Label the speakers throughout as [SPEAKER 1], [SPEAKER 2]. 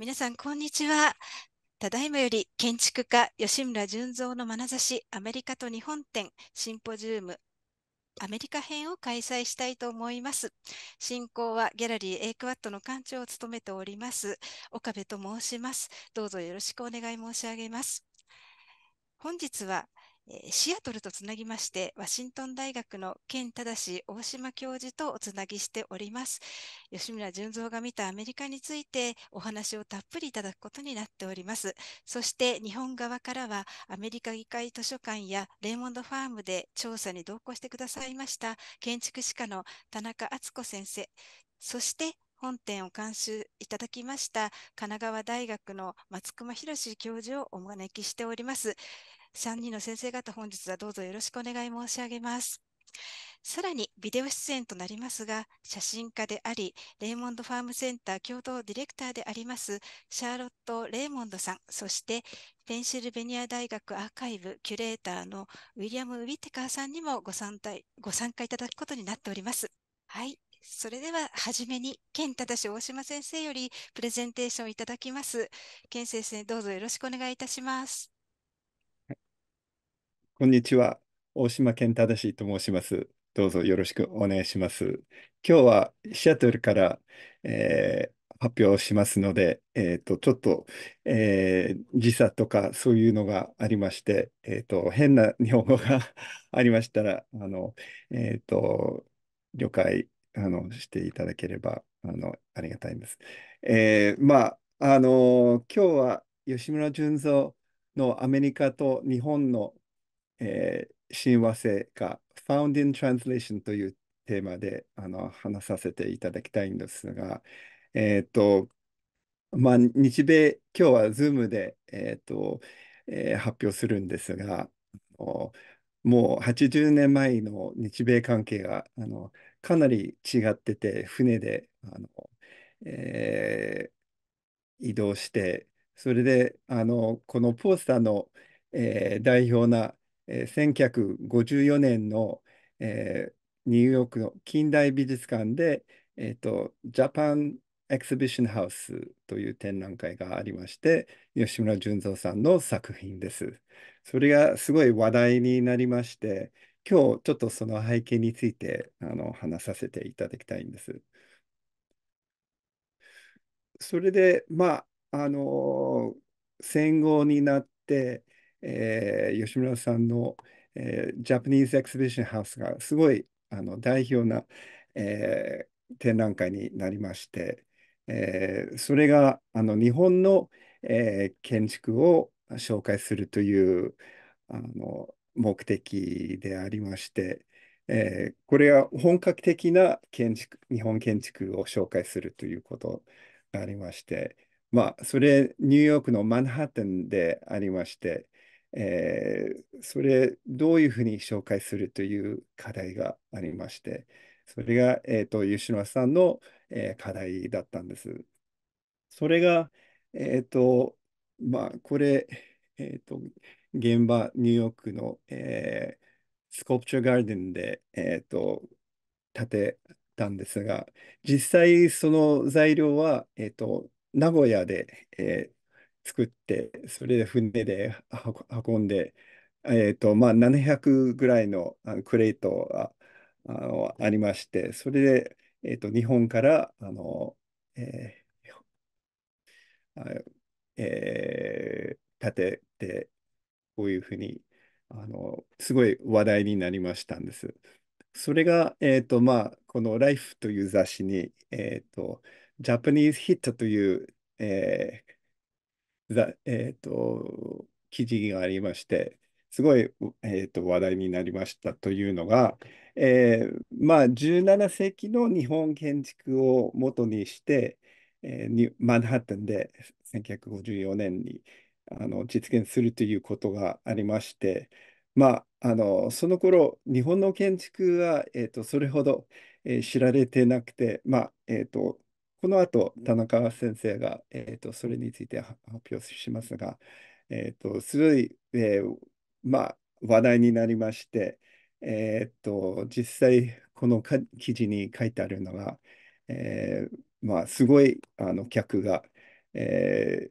[SPEAKER 1] 皆
[SPEAKER 2] さん、こんにちは。ただいまより建築家吉村純三の眼差しアメリカと日本展シンポジウムアメリカ編を開催したいと思います。進行はギャラリー A クワットの館長を務めております岡部と申します。どうぞよろしくお願い申し上げます。本日はシアトルとつなぎまして、ワシントン大学の健正大島教授とおつなぎしております。吉村純三が見たアメリカについてお話をたっぷりいただくことになっております。そして日本側からはアメリカ議会図書館やレイモンドファームで調査に同行してくださいました建築士科の田中敦子先生、そして本展を監修いただきました神奈川大学の松隈博教授をお招きしております。3人の先生方本日はどうぞよろしくお願い申し上げます。さらにビデオ出演となりますが、写真家であり、レイモンドファームセンター共同ディレクターであります、シャーロット・レイモンドさん、そしてペンシルベニア大学アーカイブキュレーターのウィリアム・ウィテカーさんにもご参加ご参加いただくことになっております。はい。それでは、はじめに、健忠氏大島先生よりプレゼンテーションいただきます。健先生、どうぞよろしくお願いいたします。
[SPEAKER 3] こんにちは。大島健太しと申します。どうぞよろしくお願いします。今日はシアトルから、えー、発表しますので、えーと、ちょっと、えー、時差とかそういうのがありまして、えーと、変な日本語が ありましたら、あのえーと、了解あのしていただければあのありがたいです。えー、まあ、あの今日は吉村純三のアメリカと日本のえー、親和性が Found in Translation というテーマであの話させていただきたいんですが、えー、と、まあ、日米、今日は Zoom で、えー、と、えー、発表するんですが、もう80年前の日米関係があのかなり違ってて、船であの、えー、移動して、それであのこのポスターの、えー、代表なえ1954年の、えー、ニューヨークの近代美術館で、えーと、ジャパンエクシビションハウスという展覧会がありまして、吉村順三さんの作品です。それがすごい話題になりまして、今日ちょっとその背景についてあの話させていただきたいんです。それで、まあ、あの、戦後になって、えー、吉村さんの、えー、ジャパニーズエクスビションハウスがすごいあの代表な、えー、展覧会になりまして、えー、それがあの日本の、えー、建築を紹介するというあの目的でありまして、えー、これは本格的な建築日本建築を紹介するということがありまして、まあ、それニューヨークのマンハッタンでありまして、えー、それどういうふうに紹介するという課題がありまして、それが、えーと、吉野さんの、えー、課題だったんです。それが、えっ、ー、と、まあ、これ、えっ、ー、と、現場、ニューヨークの、えー、スコプチャーガーデンで、えっ、と、建てたんですが、実際その材料は、えっ、と、名古屋で、え作って、それで船で運んで、えーとまあ、700ぐらいのクレートがあのありまして、それで、えーと、日本からあの、えーえー、建てて、こういうふうにあのすごい話題になりましたんです。それが、えーとまあ、この「Life」という雑誌に、えーと、とジャパニーズヒットという、えー、ざ、えーと、記事がありまして、すごい、えーと、話題になりましたというのが、えー、まあ、17世紀の日本建築を元にして、えー、マンハッタンで1954年にあの実現するということがありまして、まあ、あのその頃日本の建築は、えーと、それほど、えー、知られてなくて、まあえーとこの後、田中先生が、えーと、それについて発表しますが、えーと、すごい、えー、まあ、話題になりまして、えーと、実際この記事に書いてあるのが、えー、まあ、すごいあの客が、え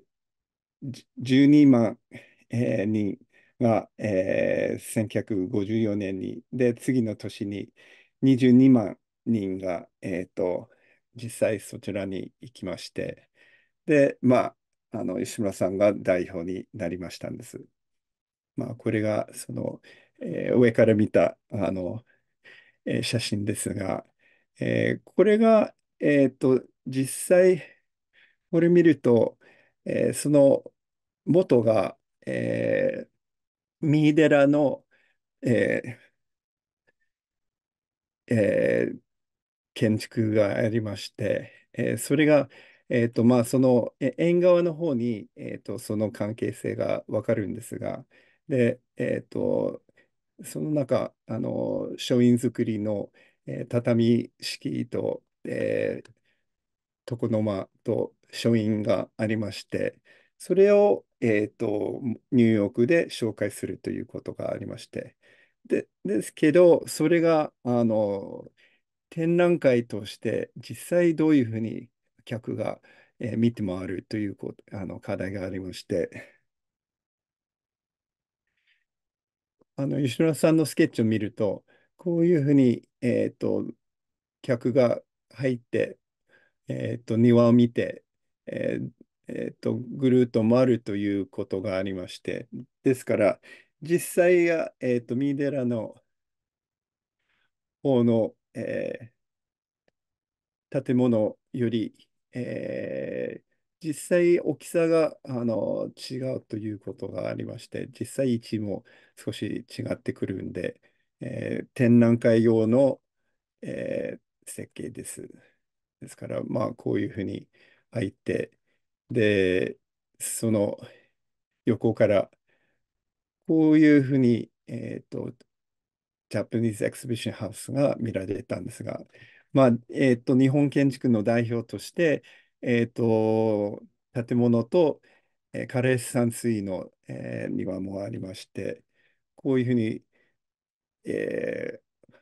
[SPEAKER 3] ー、12万、えー、人が、えー、1954年にで次の年に22万人が、えーと実際そちらに行きまして、で、まあ、あの石村さんが代表になりましたんです。まあ、これがその、えー、上から見たあの、えー、写真ですが、えー、これが、えーと、実際これ見ると、えー、その元が、えー、三井寺の、えーえー、建築がありまして、えー、それが、えーとまあ、そのえ縁側の方に、えーと、その関係性がわかるんですが、で、えーと、その中、あの書院作りの、えー、畳敷と、えー、床の間と書院がありまして、それを、えーと、とニューヨークで紹介するということがありまして、でですけど、それがあの展覧会として実際どういうふうに客が、えー、見て回るというこあの課題がありまして。あの吉村さんのスケッチを見ると、こういうふうに、えーと、客が入って、えーと、庭を見て、えーえーと、ぐるっと回るということがありまして、ですから、実際が、えー、と三井寺の方のえー、建物より、えー、実際大きさがあの違うということがありまして、実際位置も少し違ってくるんで、えー、展覧会用の、えー、設計です。ですから、まあ、こういうふうに入って、で、その横から、こういうふうに、えっ、ー、と、ジャパニーズエクスビションハウスが見られたんですが、まあえーと、日本建築の代表として、えーと、建物と、えー、カレー山水の、えー、庭もありまして、こういうふうに、えー、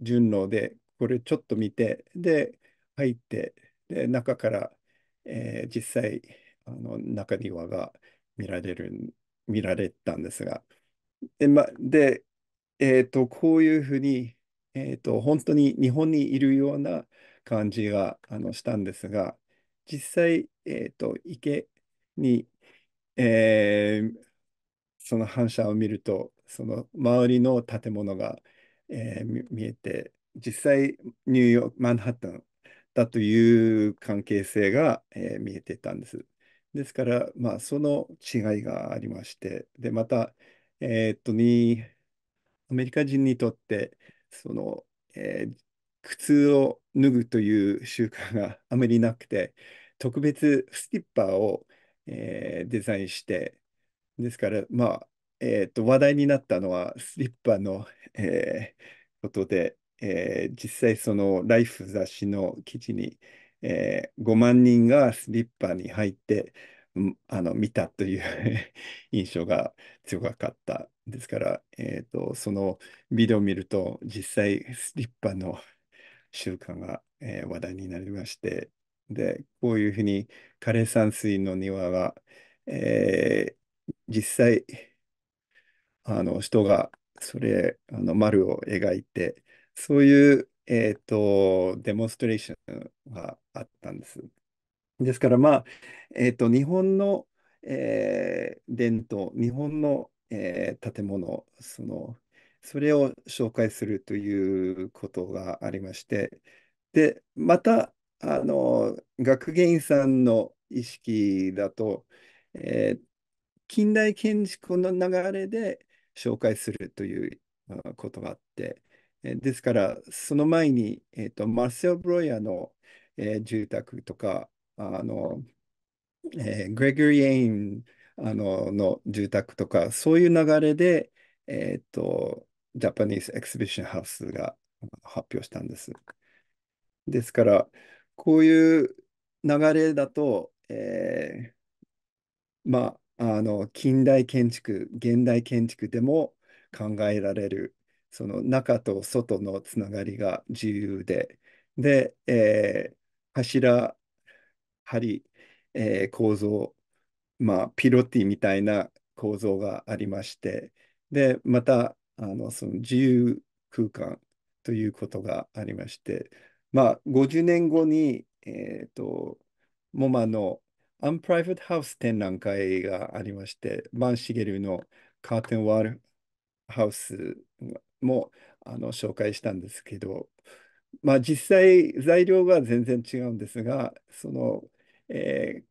[SPEAKER 3] 順路でこれちょっと見て、で、入って、で、中から、えー、実際、あの中庭が見られる、見られたんですが、で、ま、でえっと、こういうふうに、えっと、本当に日本にいるような感じが、あの、したんですが、実際、えっと、池に、えーその反射を見ると、その周りの建物が、えー、見えて、実際ニューヨーク、マンハッタンだという関係性が、えー、見えていたんです。ですから、まあ、その違いがありまして、で、また、えー、っと、に、アメリカ人にとってその、えー、靴を脱ぐという習慣が あまりなくて特別スリッパーを、えー、デザインしてですからまあえーと、話題になったのはスリッパの、えー、ことで、えー、実際そのライフ雑誌の記事に、えー、5万人がスリッパに入って、あの見たという 印象が強かったですから、えーと、そのビデオを見ると、実際、スリッパの 習慣が、えー、話題になりまして、で、こういうふうに枯山水の庭が、えー、実際、あの人がそれ、あの丸を描いて、そういう、えーと、デモンストレーションがあったんです。ですから、まあ、えーと、日本の、えー、伝統、日本のえー、建物そのそれを紹介するということがありましてでまたあの学芸員さんの意識だと、えー、近代建築の流れで紹介するということがあって、えー、ですからその前に、えーと、マッセル・ブロイヤの、えー、住宅とかあの、えー、グレゴリー・エインあの、の住宅とか、そういう流れで、えっ、ー、と、ジャパニーズエクスビションハウスが発表したんです。ですから、こういう流れだと、えー、まあ、あの、近代建築、現代建築でも考えられる、その中と外のつながりが自由で、で、えー、柱、梁、えー、構造まあ、ピロティみたいな構造がありまして、で、また、あの、その自由空間ということがありまして、まあ、50年後に、えっ、ー、と、モマのアンプライベートハウス展覧会がありまして、バンシゲルのカーテンワールハウスもあの紹介したんですけど、まあ、実際材料が全然違うんですがその、えー、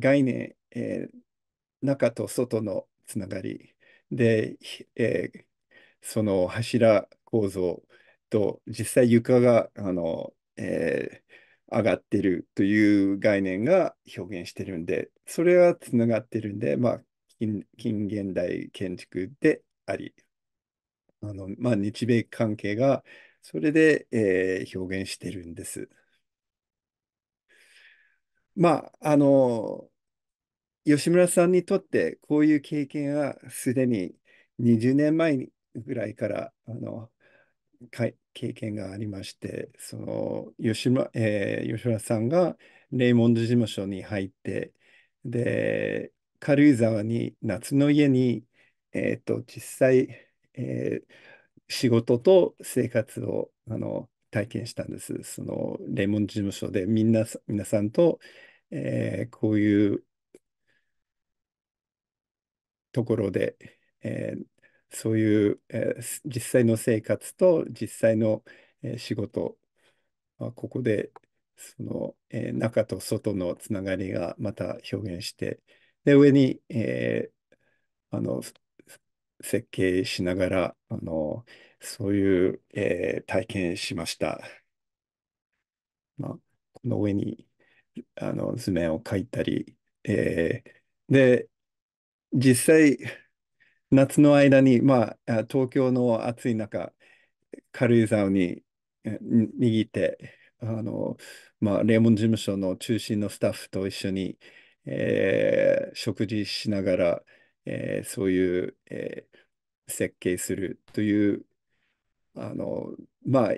[SPEAKER 3] 概念えー、中と外のつながりで、えー、その柱構造と実際床があの、えー、上がってるという概念が表現してるんでそれはつながってるんで、まあ、近現代建築でありあの、まあ、日米関係がそれで、えー、表現してるんです。まあ、あの吉村さんにとってこういう経験はすでに20年前ぐらいからあの経験がありましてその吉村,、えー、吉村さんがレイモンド事務所に入ってで軽井沢に夏の家に、えーと実際、えー、仕事と生活をあの体験したんですそのレイモンド事務所でみんな皆さんと、えー、こういうところで、えー、そういう、えー、実際の生活と実際の、えー、仕事、まあ、ここでその、えー、中と外のつながりがまた表現して、で、上に、えー、あの、設計しながら、あの、そういう、えー、体験しました。まあ、この上に、あの図面を描いたり、えー、で、実際、夏の間に、まあ、東京の暑い中、軽井沢に握って、あの、まあ、レモン事務所の中心のスタッフと一緒に、えー食事しながら、えーそういう、えー設計するという、あの、まあ、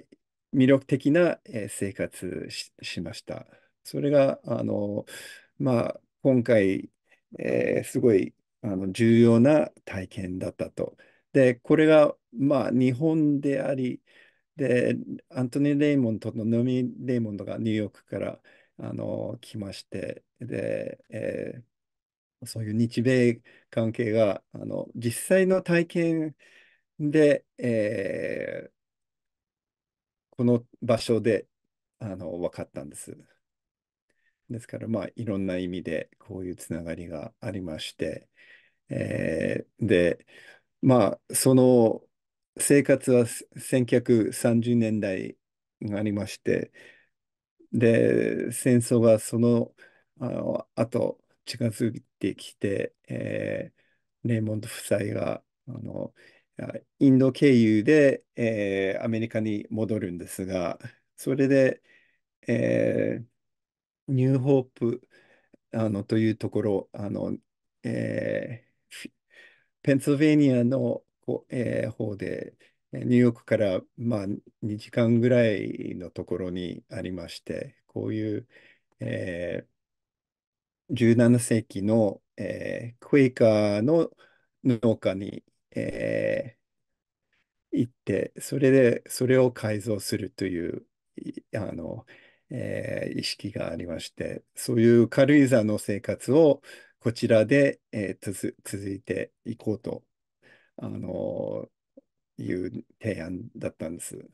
[SPEAKER 3] 魅力的な、え生活し、しました。それが、あの、まあ、今回、えーすごいあの重要な体験だったと。で、これが、まあ、日本であり、で、アントニー・レイモンドとノミ・レイモンドがニューヨークからあの来まして、で、えー、そういう日米関係があの実際の体験で、えー、この場所であの分かったんです。ですから、まあ、いろんな意味でこういうつながりがありまして、で、まあ、その生活は1930年代がありまして、で、戦争がその、あと後近づいてきて、えー、レイモンド夫妻があのインド経由で、えー、アメリカに戻るんですが、それで、えー、ニューホープあのというところあの、えペンシルベニアの、えー、方で、ニューヨークから、まあ、2時間ぐらいのところにありまして、こういう、えー、17世紀の、えー、クエイカーの農家に、えー、行って、それで、それを改造するという、あの、えー、意識がありまして、そういう軽井沢の生活を、こちらで、えー、続いていこうと、あのー、いう提案だったんです。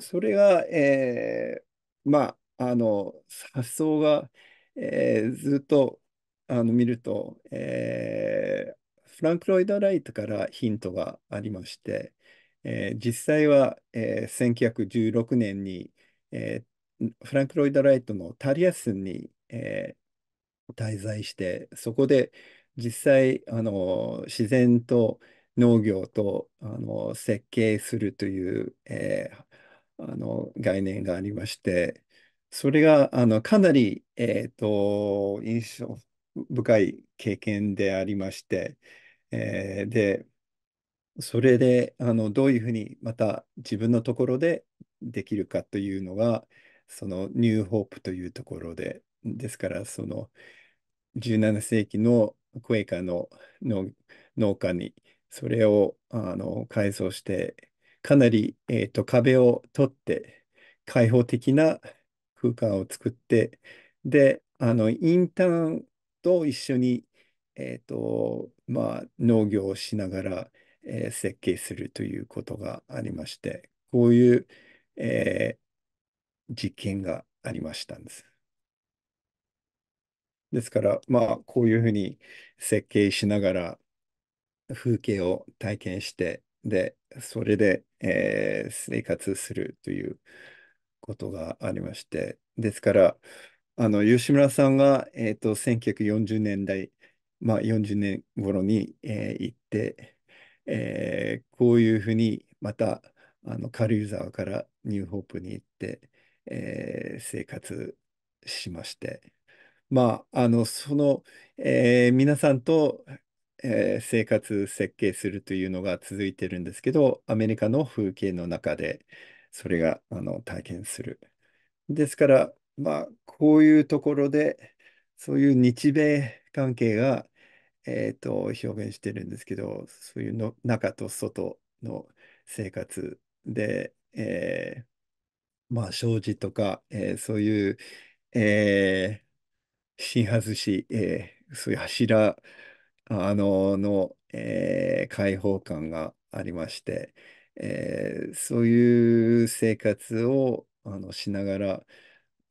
[SPEAKER 3] それが、えー、まあ、あの、発想が、えー、ずっとあの見ると、えー、フランク・ロイド・ライトからヒントがありまして、えー、実際は、えー、1916年に、えー、フランク・ロイド・ライトのタリアスに、え滞在して、そこで実際、あの、自然と農業と、あの、設計するという、えーあの、概念がありまして、それが、あの、かなり、えと、印象深い経験でありまして、えーで、それで、あの、どういうふうにまた自分のところでできるかというのが、そのニューホープというところで、ですから、その17世紀のクエカの農家にそれをあの改造して、かなり、えーと壁を取って開放的な空間を作って、で、あのインターンと一緒に、えーとまあ、農業をしながら、えー、設計するということがありまして、こういう、えー、実験がありましたんです。ですから、まあ、こういうふうに設計しながら、風景を体験して、で、それで、えー、生活するということがありまして、ですから、あの吉村さんが、えーと、と1940年代、まあ、40年頃に、えー、行って、えー、こういうふうにまたあの軽井沢からニューホープに行って、えー、生活しまして、まあ、あの、その、えー皆さんと、えー生活設計するというのが続いてるんですけど、アメリカの風景の中で、それが、あの、体験する。ですから、まあ、こういうところで、そういう日米関係が、えーと、表現してるんですけど、そういうの中と外の生活で、えーまあ、障子とか、えーそういう、えー新外し、えー、そういう柱あのの、えー、開放感がありまして、えー、そういう生活をあのしながら、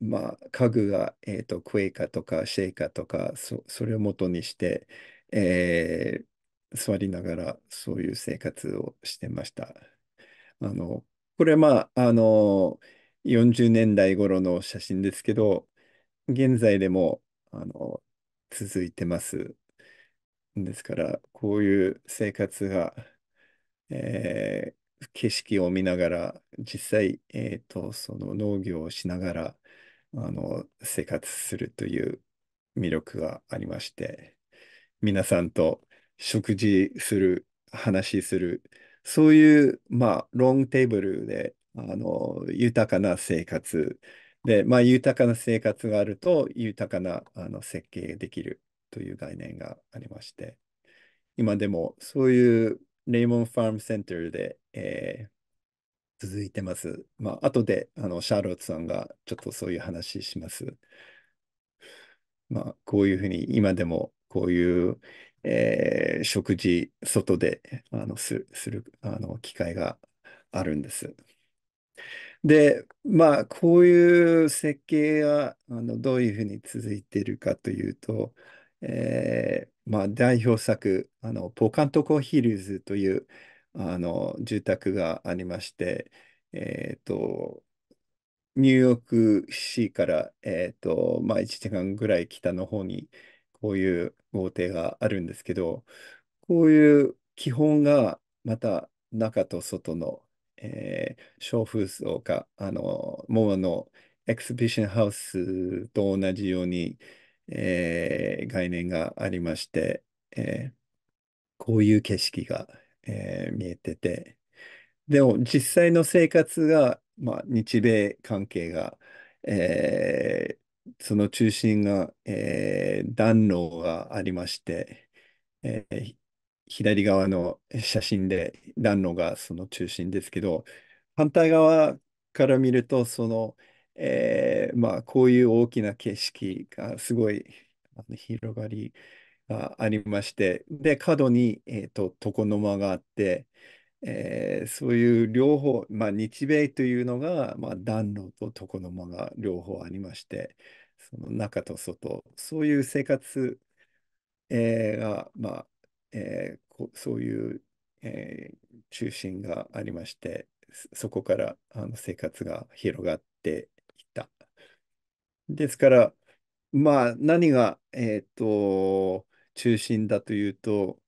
[SPEAKER 3] まあ、家具が、えーと、クエイカとかシェイカとかそ、それを元にして、えー、座りながらそういう生活をしてました。あのこれはまあ、あの40年代頃の写真ですけど、現在でもあの、続いてます。ですから、こういう生活が、えー景色を見ながら、実際、えーと、その農業をしながら、あの、生活するという魅力がありまして、皆さんと食事する、話する、そういう、まあ、ロングテーブルで、あの、豊かな生活で、まあ、豊かな生活があると、豊かなあの設計できるという概念がありまして、今でもそういうレイモンファームセンターで、えー、続いてます。まあ、後であのシャーロットさんがちょっとそういう話します。まあ、こういうふうに今でもこういう、えー、食事、外であのすするあの機会があるんです。で、まあ、こういう設計はあのどういうふうに続いているかというと、えーまあ、代表作あの、ポカントコヒルズというあの住宅がありまして、えーと、ニューヨーク市から、えーとまあ、1時間ぐらい北の方にこういう豪邸があるんですけど、こういう基本がまた中と外のえー、ショーフーとか、あの、モアのエクスビションハウスと同じように、えー、概念がありまして、えー、こういう景色が、えー、見えてて、でも実際の生活が、まあ、日米関係が、えー、その中心が、えー、暖炉がありまして、えー、左側の写真で暖炉がその中心ですけど、反対側から見ると、その、えー、まあ、こういう大きな景色がすごい広がりがありまして、で、角に、えーと、床の間があって、えー、そういう両方、まあ、日米というのが、まあ、暖炉と床の間が両方ありまして、その中と外、そういう生活、えー、が、まあえー、そういう、えー、中心がありまして、そこからあの生活が広がっていった。ですから、まあ、何が、えっ、ー、と、中心だというと、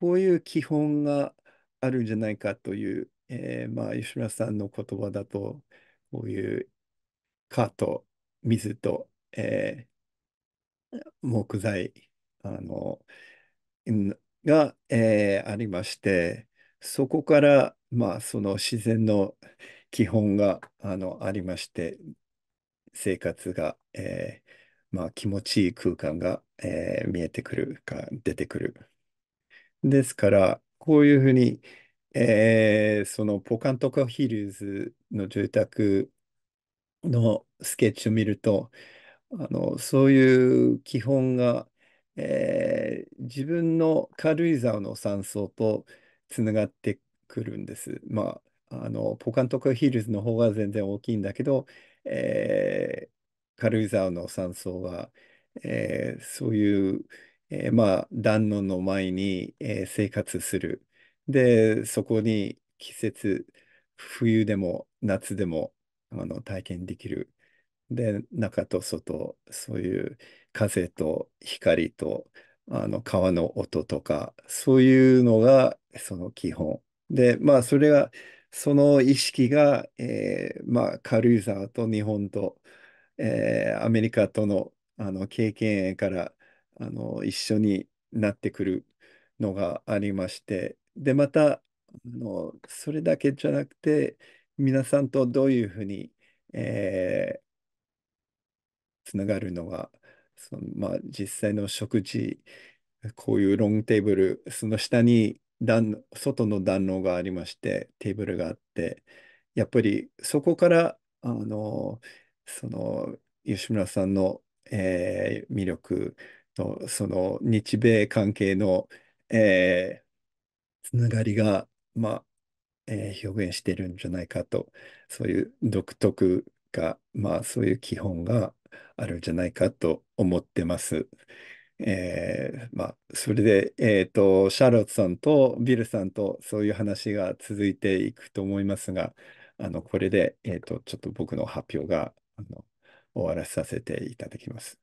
[SPEAKER 3] こういう基本があるんじゃないかという、えー、まあ、吉村さんの言葉だと、こういう蚊と水と、えー、木材、あの、が、えーありまして、そこから、まあ、その自然の基本が、あの、ありまして、生活が、えーまあ、気持ちいい空間が、えー見えてくるか、出てくる。ですから、こういうふうに、えーそのポカントカヒルズの住宅のスケッチを見ると、あの、そういう基本がえー、自分の軽井沢の山荘とつながってくるんです。まあ、あのポカントクヒルズの方が全然大きいんだけど、えー、軽井沢の山荘は、えー、そういう、えー、まあ、暖炉の前に、えー、生活する。で、そこに季節、冬でも夏でもあの体験できる。で、中と外、そういう。風と光とあの川の音とかそういうのがその基本でまあそれがその意識が、えー、まあ軽井沢と日本と、えー、アメリカとのあの経験からあの一緒になってくるのがありましてでまたあのそれだけじゃなくて皆さんとどういうふうに、えー、つながるのがそのまあ、実際の食事、こういうロングテーブル、その下に暖外の暖炉がありまして、テーブルがあって、やっぱりそこから、あの、その、吉村さんの、えー、魅力と、その日米関係の、えー、つながりが、まあ、えー、表現してるんじゃないかと、そういう独特が、まあ、そういう基本があるんじゃないかと思ってます。えーまあ、それで、えーと、シャーロットさんとビルさんとそういう話が続いていくと思いますが、あのこれで、えーと、ちょっと僕の発表があの終わらさせていただきます。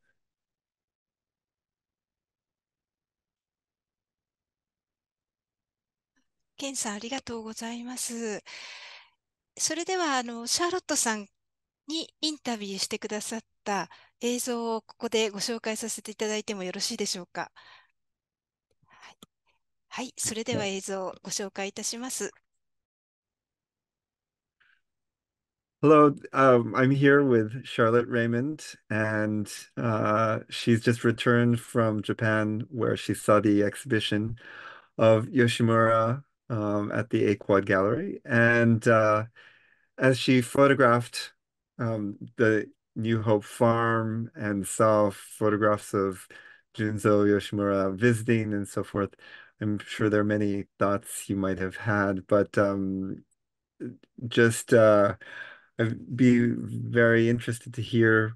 [SPEAKER 2] ケンさん、ありがとうございます。それでは、あの、シャーロットさんにインタビューしてくださった映像をここでご紹介させていただいてもよろしいでしょうか。はい、はい、それでは映像をご紹介いたします。
[SPEAKER 3] Hello, um, I'm here with Charlotte Raymond, and uh, she's just returned from Japan where she saw the exhibition of Yoshimura um, at the A Quad Gallery. And uh, as she photographed um, the New Hope farm and saw photographs of Junzo Yoshimura visiting and so forth. I'm sure there are many thoughts you might have had, but um, just uh, I'd be very interested to hear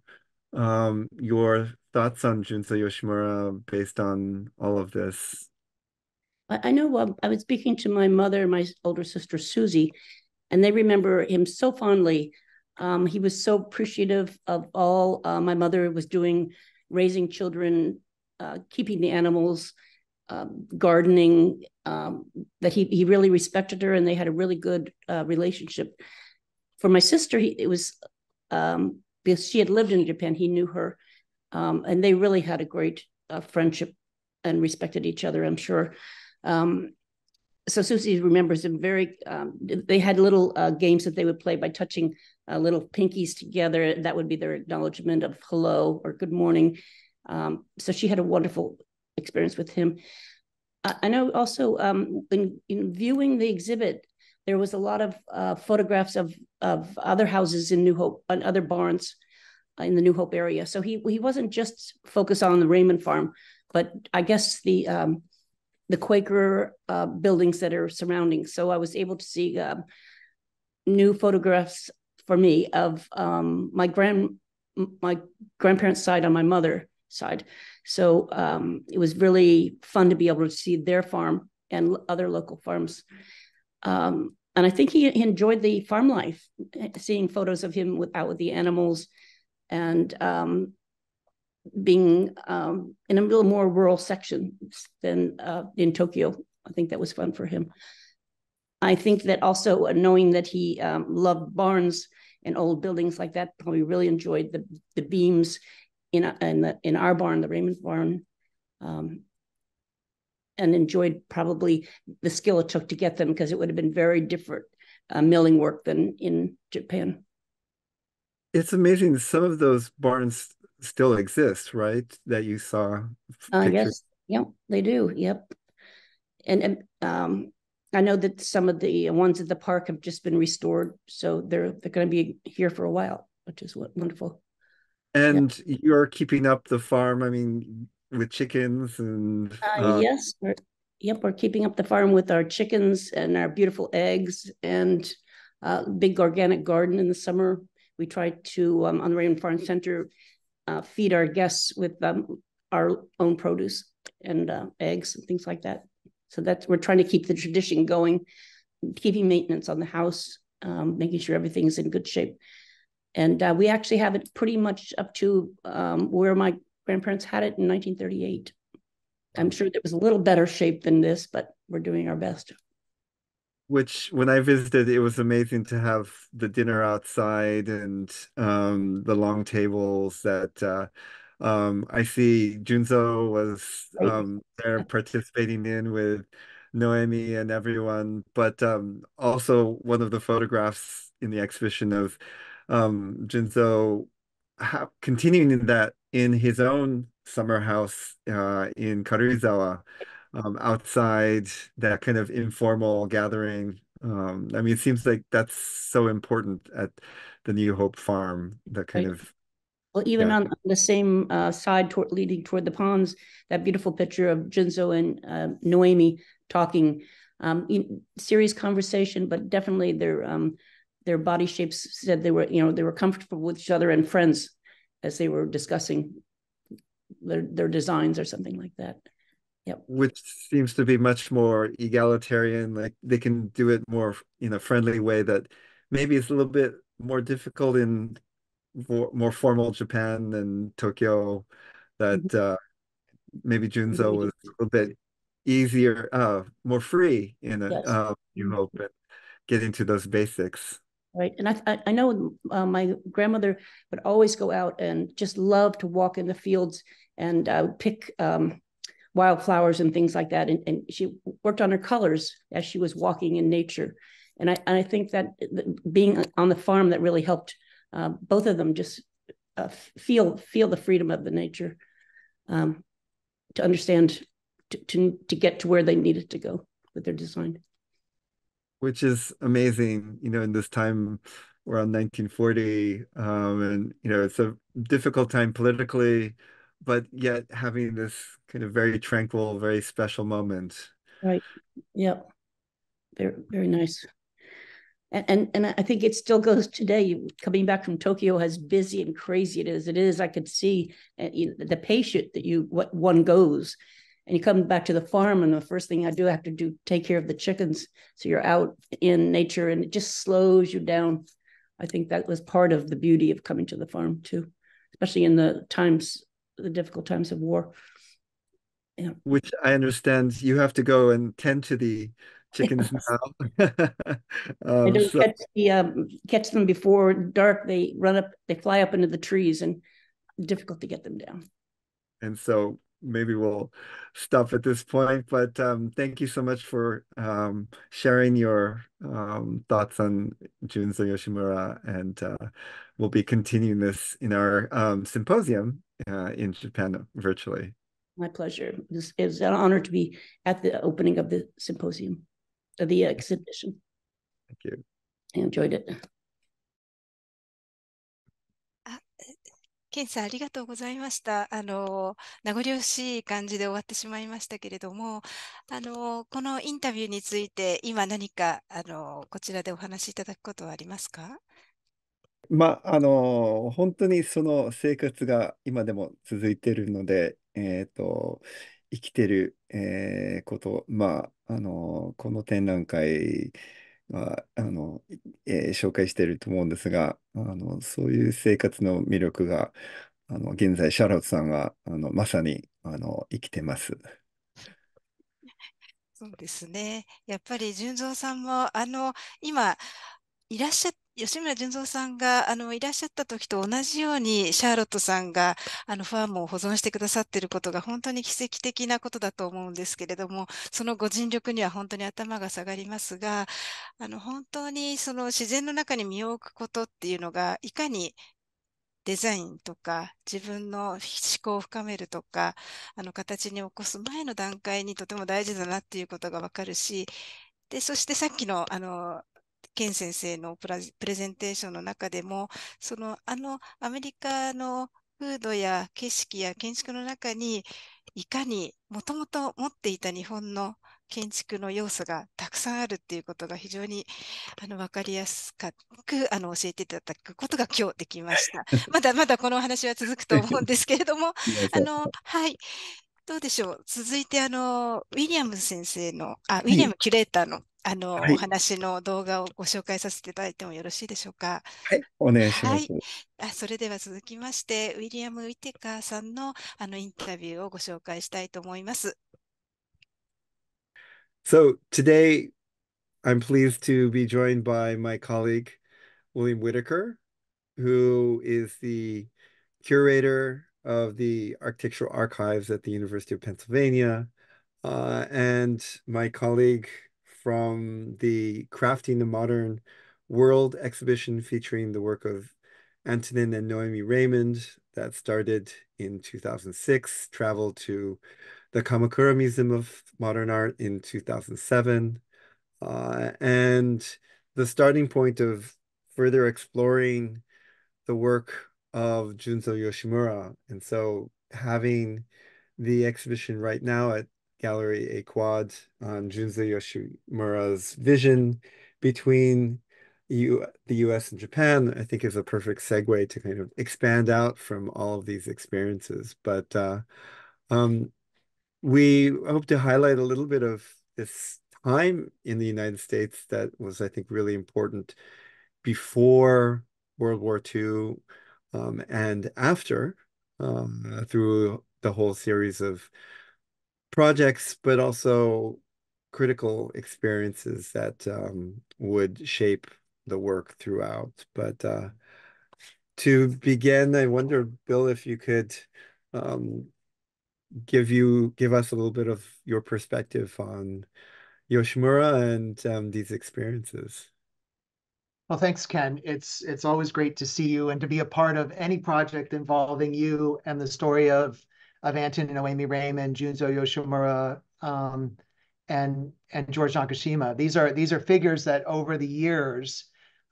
[SPEAKER 3] um, your thoughts on Junzo Yoshimura based on all of this.
[SPEAKER 4] I, know um, I was speaking to my mother and my older sister Susie, and they remember him so fondly um, he was so appreciative of all uh, my mother was doing, raising children, uh, keeping the animals, um, gardening, um, that he, he really respected her and they had a really good uh, relationship. For my sister, he, it was um, because she had lived in Japan, he knew her, um, and they really had a great uh, friendship and respected each other, I'm sure. Um, so Susie remembers them very. Um, they had little uh, games that they would play by touching uh, little pinkies together. That would be their acknowledgement of hello or good morning. Um, so she had a wonderful experience with him. I, I know also um, in, in, viewing the exhibit, there was a lot of uh, photographs of of other houses in New Hope and other barns uh, in the New Hope area. So he he wasn't just focused on the Raymond farm, but I guess the um, the Quaker uh, buildings that are surrounding. So I was able to see uh, new photographs for me of um, my grand my grandparents' side on my mother side. So um, it was really fun to be able to see their farm and other local farms. Um, and I think he, he, enjoyed the farm life, eh, seeing photos of him with, out with the animals and um, being um, in a little more rural section than uh, in Tokyo. I think that was fun for him. I think that also knowing that he um, loved barns and old buildings like that, probably really enjoyed the the beams in in, the, in our barn, the Raymond barn, um, and enjoyed probably the skill it took to get them because it would have been very different uh, milling work than in Japan.
[SPEAKER 3] It's amazing some of those barns still exist, right? That you saw.
[SPEAKER 4] Uh, I yes. Yep. They do. Yep. And, and um, I know that some of the ones at the park have just been restored, so they're they're going to be here for a while, which is what wonderful.
[SPEAKER 3] And you're keeping up the farm. I mean, with chickens and. Uh, uh, yes.
[SPEAKER 4] We're, yep, we're keeping up the farm with our chickens and our beautiful eggs and uh, big organic garden in the summer. We try to um, on the Raymond Farm Center uh, feed our guests with um, our own produce and uh, eggs and things like that. So that's we're trying to keep the tradition going, keeping maintenance on the house, um, making sure everything's in good shape. And uh, we actually have it pretty much up to um, where my grandparents had it in 1938. I'm sure it was a little better shape than this, but we're doing our best
[SPEAKER 3] which when I visited, it was amazing to have the dinner outside and um, the long tables that uh, um, I see Junzo was um, there participating in with Noemi and everyone. But um, also one of the photographs in the exhibition of um, Junzo continuing that in his own summer house uh, in Karuizawa um, outside that kind of informal gathering. Um, I mean, it seems like that's so important at the New Hope Farm. That kind right. of
[SPEAKER 4] well, even yeah. on the same uh, side toward, leading toward the ponds, that beautiful picture of Jinzo and uh, Noemi talking, um, in, serious conversation, but definitely their um, their body shapes said they were you know they were comfortable with each other and friends as they were discussing their their designs or something like that.
[SPEAKER 3] Yep. Which seems to be much more egalitarian. Like they can do it more in a friendly way that maybe it's a little bit more difficult in more formal Japan than Tokyo. That mm-hmm. uh, maybe Junzo was a little bit easier, uh, more free in a, yes. uh, you hope, and getting to those basics.
[SPEAKER 4] Right, and I I know uh, my grandmother would always go out and just love to walk in the fields and uh, pick um, wildflowers and things like that. And, and she worked on her colors as she was walking in nature. And I, and I think that being on the farm that really helped uh, both of them just uh, feel feel the freedom of the nature um, to understand to, to, to get to where they needed to go with their design
[SPEAKER 3] which is amazing you know in this time around 1940 um, and you know it's a difficult time politically but yet having this kind of very tranquil, very special moment.
[SPEAKER 4] Right. Yep. Very very nice. And, and and I think it still goes today. Coming back from Tokyo, as busy and crazy it is, it is. I could see eh, the patient that you what one goes, and you come back to the farm, and the first thing I do, I have to do take care of the chickens. So you're out in nature, and it just slows you down. I think that was part of the beauty of coming to the farm too, especially in the times the difficult times of war. Yeah.
[SPEAKER 3] Which I understand you have to go and tend to the chickens now. um, I don't so. catch,
[SPEAKER 4] the, um, catch them before dark. They run up, they fly up into the trees, and difficult to get them down.
[SPEAKER 3] And so maybe we'll stop at this point. But um, thank you so much for um, sharing your um, thoughts on Junzo Yoshimura, and uh, we'll be continuing this in our um, symposium uh, in Japan virtually.
[SPEAKER 4] My pleasure. It was an honor to be at the opening of the symposium, of the exhibition. Thank you. I enjoyed it.
[SPEAKER 2] ケンさん、ありがとうございました。あの、名残惜しい感じで終わってしまいましたけれども、あの、このインタビューについて、今何か、あの、こちらでお話しいただくことはありますか
[SPEAKER 3] まあ、あの、本当にその生活が今でも続いてるので、えっ、ー、と、生きてる、えー、こと、まあ、あの、この展覧会、まあの、えー紹介していると思うんですが、あの、そういう生活の魅力が、あの、現在、シャーロットさんは、あの、まさに、あの、生きてます。
[SPEAKER 2] そうですね。やっぱり純蔵さんも、あの、今、いらっしゃ吉村順三さんがあのいらっしゃった時と同じようにシャーロットさんがあのファームを保存してくださっていることが本当に奇跡的なことだと思うんですけれどもそのご尽力には本当に頭が下がりますがあの本当にその自然の中に身を置くことっていうのがいかにデザインとか自分の思考を深めるとかあの形に起こす前の段階にとても大事だなっていうことがわかるしでそしてさっきのあのケン先生のプレゼンテーションの中でも、そのあのアメリカの風土や景色や建築の中に、いかにもともと持っていた日本の建築の要素がたくさんあるっていうことが非常にあの分かりやすくあの教えていただくことが今日できました。まだまだこの話は続くと思うんですけれども、あのはい、どうでしょう。続いて、あの、ウィリアム先生の、あ、ウィリアムキュレーターの、あの、はいお話の動画をご紹介させていただいてもよろしいでしょうか。はい、お願いしまはいす。あ、それでは続きまして、ウィリアム・ウィテカーさんの、あの、インタビューをご紹介したいと思います。
[SPEAKER 3] So today, I'm pleased to be joined by my colleague, William Whitaker, who is the curator of the Architectural Archives at the University of Pennsylvania, uh, and my colleague from the Crafting the Modern World exhibition featuring the work of Antonin and Noemi Raymond that started in 2006, traveled to the Kamakura Museum of Modern Art in 2007. Uh, and the starting point of further exploring the work of Junzo Yoshimura. And so having the exhibition right now at Gallery A Quad on Junzo Yoshimura's vision between U the US and Japan, I think is a perfect segue to kind of expand out from all of these experiences. But uh, um, we hope to highlight a little bit of this time in the United States that was, I think, really important before World War II um, and after, um, through the whole series of projects, but also critical experiences that um, would shape the work throughout. But uh, to begin, I wonder, Bill, if you could um, give you give us a little bit of your perspective on Yoshimura and um, these experiences.
[SPEAKER 1] Well, thanks, Ken. It's it's always great to see you and to be a part of any project involving you and the story of of Anton and Noemi Raymond, Junzo Yoshimura, um, and and George Nakashima. These are these are figures that over the years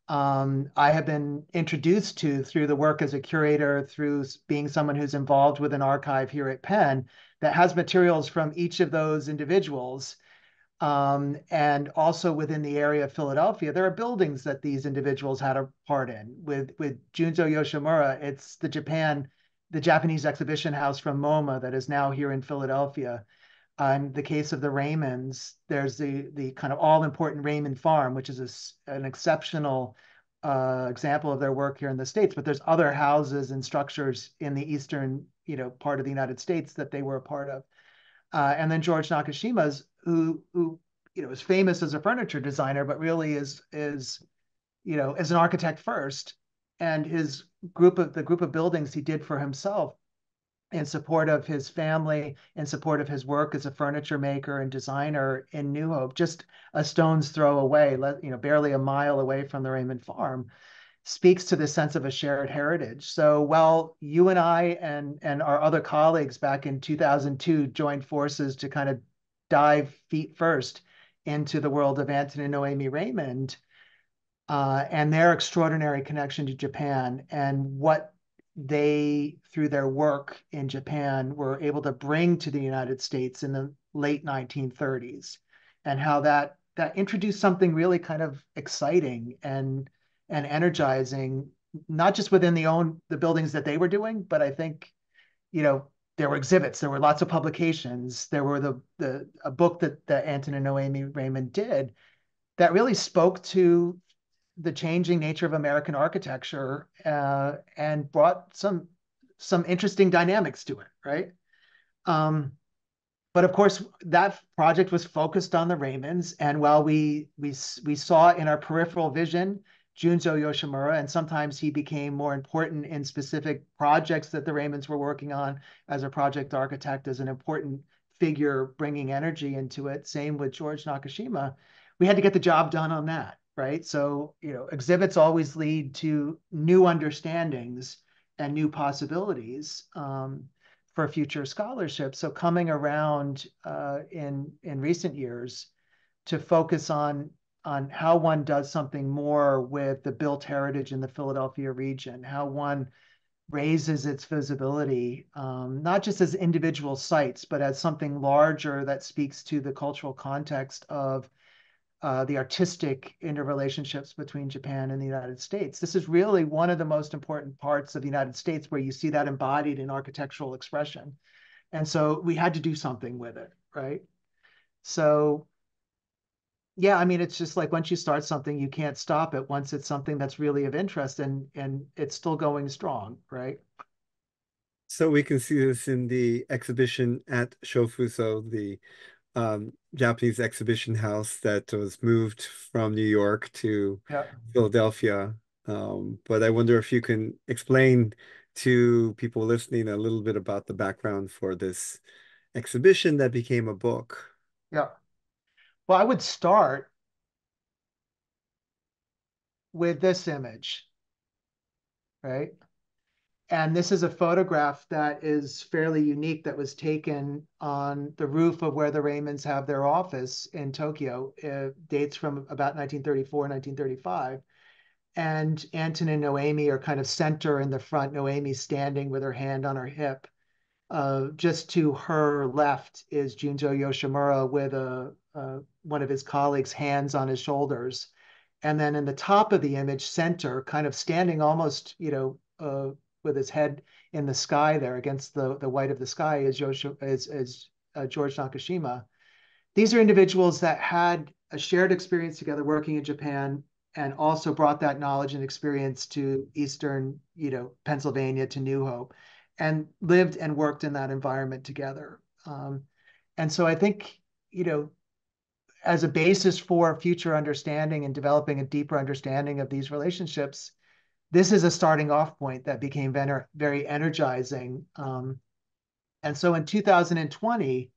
[SPEAKER 1] um, I have been introduced to through the work as a curator, through being someone who's involved with an archive here at Penn that has materials from each of those individuals um, and also within the area of Philadelphia, there are buildings that these individuals had a part in. With with Junzo Yoshimura, it's the Japan, the Japanese exhibition house from MoMA that is now here in Philadelphia. in the case of the Raymonds, there's the the kind of all important Raymond Farm, which is a, an exceptional uh, example of their work here in the states. But there's other houses and structures in the eastern you know part of the United States that they were a part of. Uh, and then George Nakashima's who who you know is famous as a furniture designer, but really is is you know as an architect first, and his group of the group of buildings he did for himself in support of his family, in support of his work as a furniture maker and designer in New Hope, just a stone's throw away, you know, barely a mile away from the Raymond farm, speaks to the sense of a shared heritage. So while you and I and and our other colleagues back in 2002 joined forces to kind of dive feet first into the world of Anton and Noemi Raymond uh, and their extraordinary connection to Japan and what they, through their work in Japan, were able to bring to the United States in the late 1930s and how that that introduced something really kind of exciting and and energizing not just within the own the buildings that they were doing but i think you know there were exhibits, there were lots of publications, there were the, the a book that, that Anton and Noemi Raymond did that really spoke to the changing nature of American architecture uh, and brought some some interesting dynamics to it, right? Um, but of course, that project was focused on the Raymonds, and while we we we saw in our peripheral vision Junzo Yoshimura, and sometimes he became more important in specific projects that the Raymonds were working on as a project architect, as an important figure bringing energy into it. Same with George Nakashima. We had to get the job done on that, right? So, you know, exhibits always lead to new understandings and new possibilities um, for future scholarship. So coming around uh, in in recent years to focus on on how one does something more with the built heritage in the Philadelphia region, how one raises its visibility, um, not just as individual sites, but as something larger that speaks to the cultural context of uh, the artistic interrelationships between Japan and the United States. This is really one of the most important parts of the United States where you see that embodied in architectural expression. And so we had to do something with it, right? So yeah i mean it's just like once you start something you can't stop it once it's something that's really of interest and and it's still going strong right
[SPEAKER 3] so we can see this in the exhibition at shofuso the um, japanese exhibition house that was moved from new york to yeah. philadelphia um, but i wonder if you can explain to people listening a little bit about the background for this exhibition that became a book
[SPEAKER 1] yeah well, I would start with this image, right? And this is a photograph that is fairly unique that was taken on the roof of where the Raymonds have their office in Tokyo. It dates from about 1934, 1935. And Anton and Noemi are kind of center in the front. Noemi standing with her hand on her hip. Uh, just to her left is Junzo Yoshimura with a uh, one of his colleagues' hands on his shoulders. And then in the top of the image, center, kind of standing almost, you know, uh, with his head in the sky there against the, the white of the sky is, Yoshua, is, is uh, George Nakashima. These are individuals that had a shared experience together working in Japan and also brought that knowledge and experience to Eastern, you know, Pennsylvania, to New Hope, and lived and worked in that environment together. Um, and so I think, you know, as a basis for future understanding and developing a deeper understanding of these relationships, this is a starting off point that became very energizing. Um, and so in 2020,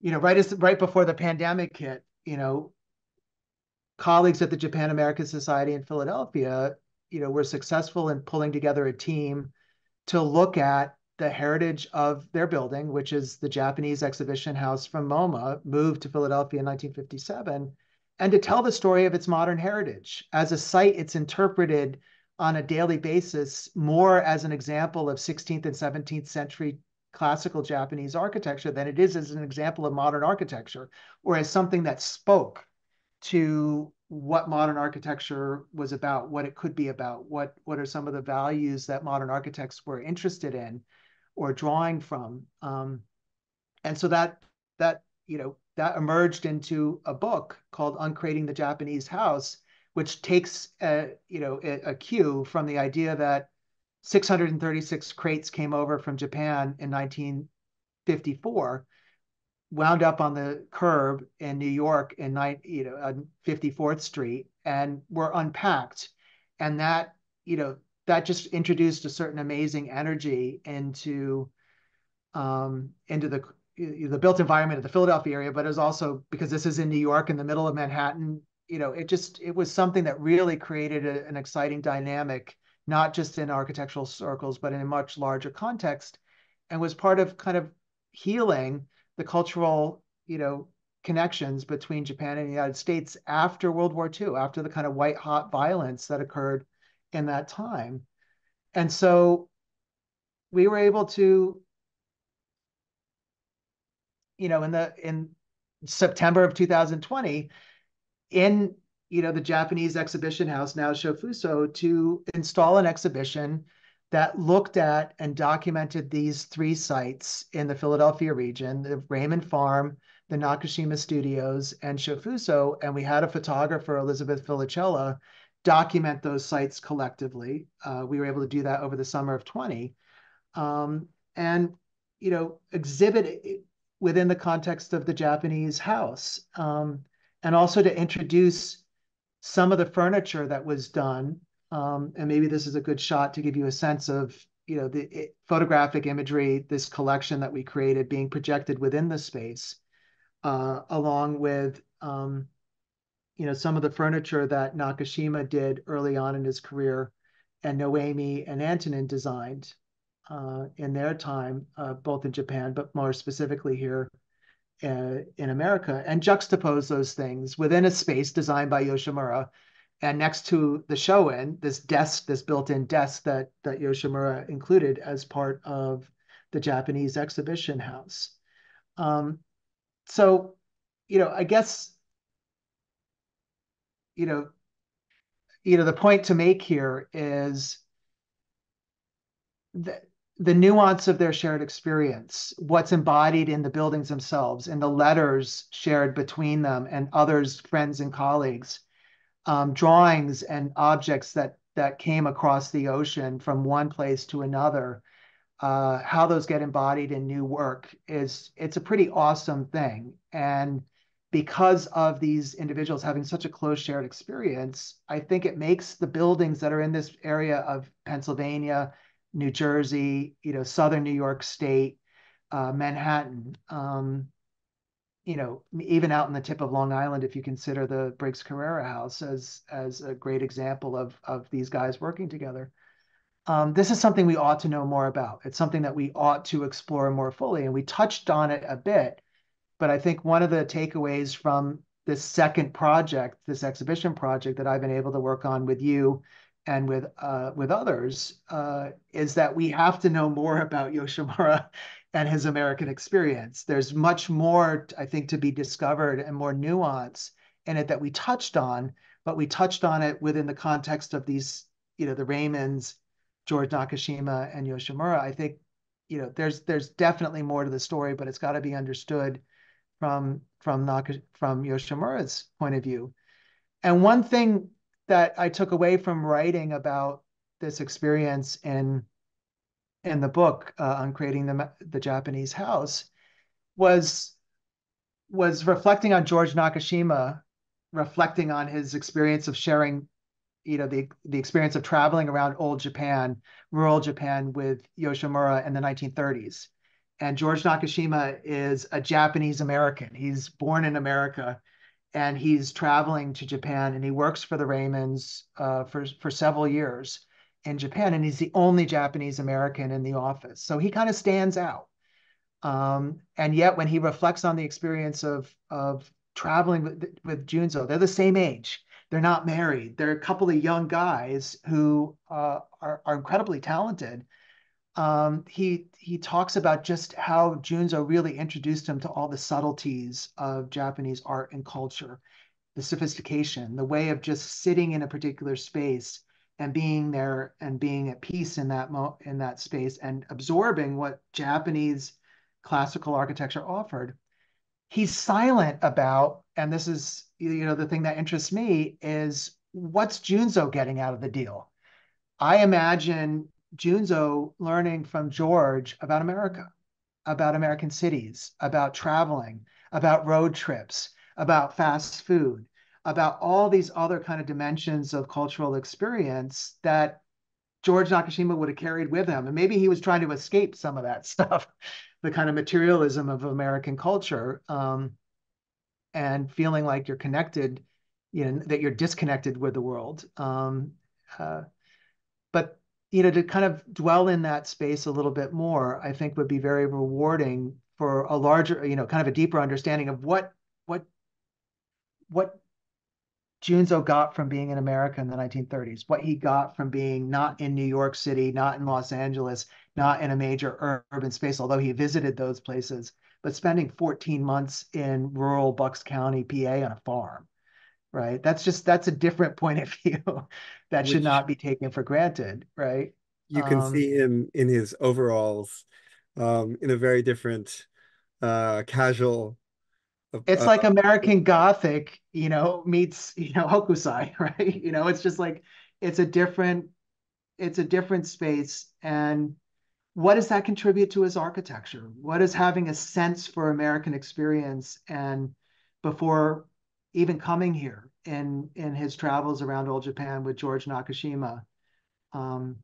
[SPEAKER 1] you know, right as right before the pandemic hit, you know, colleagues at the Japan American Society in Philadelphia, you know, were successful in pulling together a team to look at the heritage of their building, which is the Japanese exhibition house from MoMA, moved to Philadelphia in 1957, and to tell the story of its modern heritage. As a site, it's interpreted on a daily basis more as an example of 16th and 17th century classical Japanese architecture than it is as an example of modern architecture or as something that spoke to what modern architecture was about, what it could be about, what, what are some of the values that modern architects were interested in or drawing from. Um, and so that that you know that emerged into a book called Uncreating the Japanese House, which takes a, you know a, a cue from the idea that 636 crates came over from Japan in 1954 wound up on the curb in New York in you know on 54th Street and were unpacked, and that you know that just introduced a certain amazing energy into um, into the the built environment of the Philadelphia area, but it was also because this is in New York in the middle of Manhattan. You know, it just it was something that really created a, an exciting dynamic, not just in architectural circles, but in a much larger context, and was part of kind of healing the cultural, you know, connections between Japan and the United States after World War II, after the kind of white hot violence that occurred in that time. And so we were able to, you know, in the in September of 2020, in you know the Japanese exhibition house now Shofuso, to install an exhibition that looked at and documented these three sites in the Philadelphia region, the Raymond Farm, the Nakashima Studios, and Shofuso. And we had a photographer, Elizabeth Filicella, document those sites collectively. Uh, we were able to do that over the summer of 20. Um, and, you know, exhibit within the context of the Japanese house. Um, and also to introduce some of the furniture that was done. Um, and maybe this is a good shot to give you a sense of, you know, the it, photographic imagery, this collection that we created being projected within the space, uh, along with um, you know, some of the furniture that Nakashima did early on in his career and Noemi and Antonin designed uh, in their time, uh, both in Japan, but more specifically here uh, in America, and juxtapose those things within a space designed by Yoshimura. And next to the show in this desk, this built-in desk that, that Yoshimura included as part of the Japanese exhibition house. Um, so, you know, I guess you know, you know, the point to make here is that the nuance of their shared experience, what's embodied in the buildings themselves, in the letters shared between them and others, friends and colleagues, um, drawings and objects that that came across the ocean from one place to another, uh, how those get embodied in new work is it's a pretty awesome thing. And because of these individuals having such a close shared experience, I think it makes the buildings that are in this area of Pennsylvania, New Jersey, you know, Southern New York State, uh, Manhattan, um, you know, even out in the tip of Long Island, if you consider the Briggs Carrera House as as a great example of of these guys working together. Um, this is something we ought to know more about. It's something that we ought to explore more fully, and we touched on it a bit but I think one of the takeaways from this second project, this exhibition project that I've been able to work on with you and with uh, with others, uh, is that we have to know more about Yoshimura and his American experience. There's much more, I think, to be discovered and more nuance in it that we touched on, but we touched on it within the context of these, you know, the Raymonds, George Nakashima, and Yoshimura. I think, you know, there's there's definitely more to the story, but it's got to be understood from from from Yoshimura's point of view. And one thing that I took away from writing about this experience in in the book uh, on creating the the Japanese house was was reflecting on George Nakashima, reflecting on his experience of sharing, you know, the the experience of traveling around old Japan, rural Japan with Yoshimura in the 1930s and George Nakashima is a Japanese American. He's born in America, and he's traveling to Japan, and he works for the Raymonds uh, for for several years in Japan, and he's the only Japanese American in the office. So he kind of stands out. Um, and yet, when he reflects on the experience of of traveling with, with Junzo, they're the same age. They're not married. They're a couple of young guys who uh, are, are incredibly talented um, he he talks about just how Junzo really introduced him to all the subtleties of Japanese art and culture, the sophistication, the way of just sitting in a particular space and being there and being at peace in that mo- in that space and absorbing what Japanese classical architecture offered. He's silent about, and this is you know the thing that interests me is what's Junzo getting out of the deal. I imagine Junzo learning from George about America, about American cities, about traveling, about road trips, about fast food, about all these other kind of dimensions of cultural experience that George Nakashima would have carried with him. And maybe he was trying to escape some of that stuff, the kind of materialism of American culture um, and feeling like you're connected, you know, that you're disconnected with the world. Um, uh, but you know, to kind of dwell in that space a little bit more, I think would be very rewarding for a larger, you know, kind of a deeper understanding of what what what Junzo got from being an American in the 1930s, what he got from being not in New York City, not in Los Angeles, not in a major urban space, although he visited those places, but spending 14 months in rural Bucks County, PA on a farm right? That's just that's a different point of view that Which, should not be taken for granted, right? You can um,
[SPEAKER 3] see him in his overalls, um, in a very different, uh, casual. Uh, it's uh, like American
[SPEAKER 1] Gothic, you know, meets you know Hokusai, right? You know, it's just like it's a different, it's a different space and. What does that contribute to his architecture? What is having a sense for American experience and before even coming here in in his travels around old Japan with George Nakashima, um,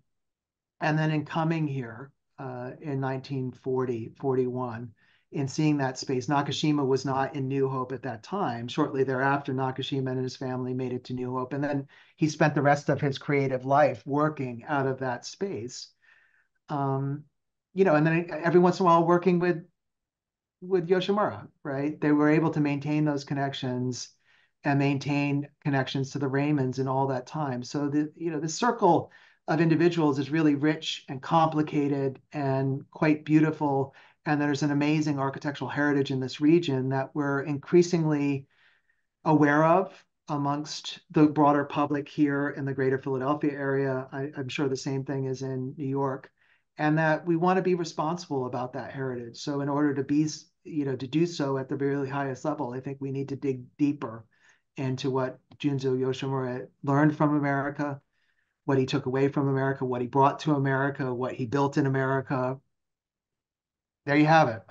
[SPEAKER 1] and then in coming here uh, in 1940 41 in seeing that space. Nakashima was not in New Hope at that time. Shortly thereafter, Nakashima and his family made it to New Hope, and then he spent the rest of his creative life working out of that space. Um, you know, and then every once in a while working with with Yoshimura, right? They were able to maintain those connections and maintain connections to the Raymonds in all that time. So the you know the circle of individuals is really rich and complicated and quite beautiful. And there's an amazing architectural heritage in this region that we're increasingly aware of amongst the broader public here in the greater Philadelphia area. I, am sure the same thing is in New York. And that we want to be responsible about that heritage. So in order to be, you know, to do so at the really highest level, I think we need to dig deeper and to what Junzo Yoshimura learned from America, what he took away from America, what he brought to America, what he built in America. There you have it.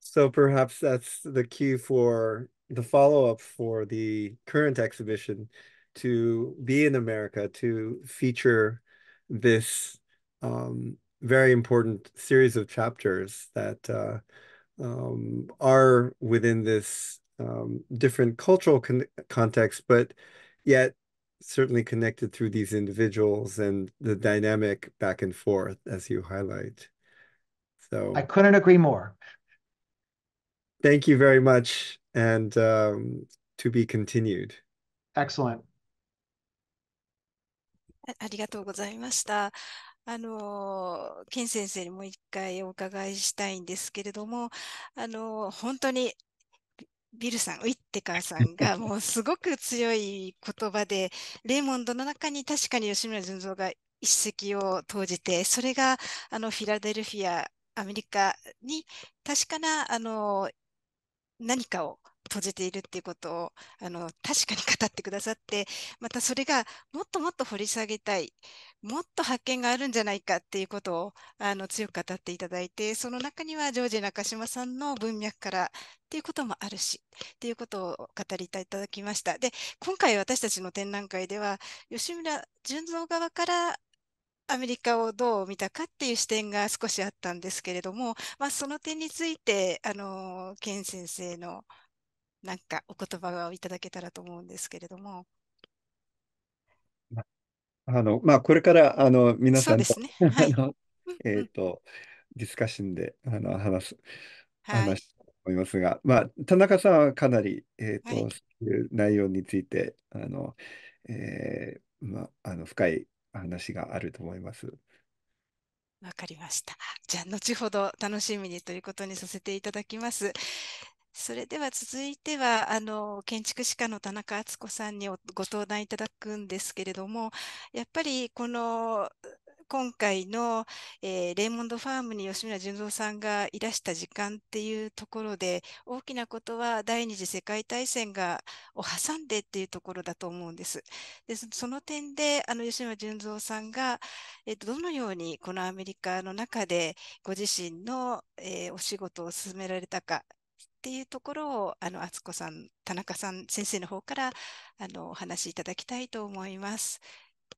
[SPEAKER 1] So
[SPEAKER 3] perhaps that's the key for the follow up for the current exhibition to be in America to feature this um, very important series of chapters that uh, um, are within this um, different cultural con contexts, but yet certainly connected through these individuals and the dynamic back and forth, as you highlight. So I couldn't agree more. Thank you very much, and um, to be continued. Excellent.
[SPEAKER 2] ありがとうございました。あの、ケン先生にもう一回お伺いしたいんですけれども、あの、本当にビルさん、ウィッテカーさんが もうすごく強い言葉で、レーモンドの中に確かに吉村純三が一石を投じて、それがあのフィラデルフィア、アメリカに確かなあの何かを閉じているっていうことをあの確かに語ってくださってまたそれがもっともっと掘り下げたいもっと発見があるんじゃないかっていうことをあの強く語っていただいて、その中にはジョージ中島さんの文脈からっていうこともあるし、っていうことを語りいただきました。で、今回私たちの展覧会では、吉村純三側からアメリカをどう見たかっていう視点が少しあったんですけれども、まあ、その点について、あの、ケン先生のなんかお言葉をいただけたらと思うんですけれども。
[SPEAKER 3] あの、まあ、これから、あの、皆さんそうですね。はあい。の、えっん。と、ディスカッションで、あの、話す、はい。話と思いますが、まあ、田中さんはかなり、えっはと、い。そういう内容について、あの、えーまあ、あの、深い話があると思います。
[SPEAKER 2] わかりました。じゃあ、後ほど楽しみにということにさせていただきます。それでは続いてはあの建築士科の田中敦子さんにご登壇いただくんですけれどもやっぱりこの今回の、えー、レイモンドファームに吉村純三さんがいらした時間っていうところで大きなことは第二次世界大戦がを挟んでっていうところだと思うんです。でその点であの吉村純三さんが、えー、どのようにこのアメリカの中でご自身の、えー、お仕事を進められたかっていうところを、あの、敦子さん、田中さん、先生の方から、あの、お話しいただきたいと思います。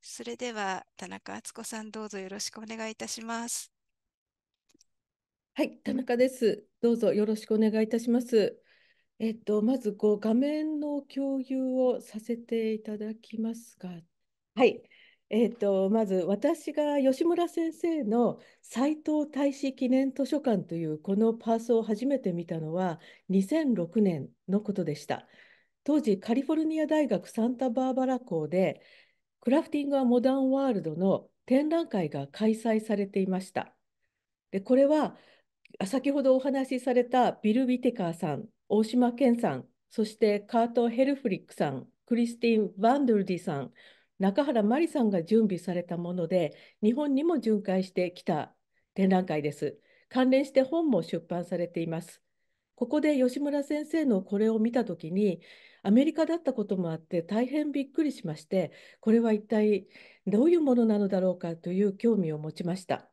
[SPEAKER 2] それでは、田中敦子さん、どうぞよろしくお願いいたします。
[SPEAKER 5] はい、田中です。どうぞよろしくお願いいたします。えっと、まずこう画面の共有をさせていただきますが、はい、えーと、まず私が吉村先生の斎藤大使記念図書館というこのパースを初めて見たのは2006年のことでした。当時カリフォルニア大学サンタバーバラ校でクラフティング・ア・モダン・ワールドの展覧会が開催されていました。でこれは先ほどお話しされたビル・ウィテカーさん、大島健さん、そしてカート・ヘルフリックさん、クリスティン・ヴァンドルディさん、中原麻里さんが準備されたもので、日本にも巡回してきた展覧会です。関連して本も出版されています。ここで吉村先生のこれを見たときに、アメリカだったこともあって大変びっくりしまして、これは一体どういうものなのだろうかという興味を持ちました。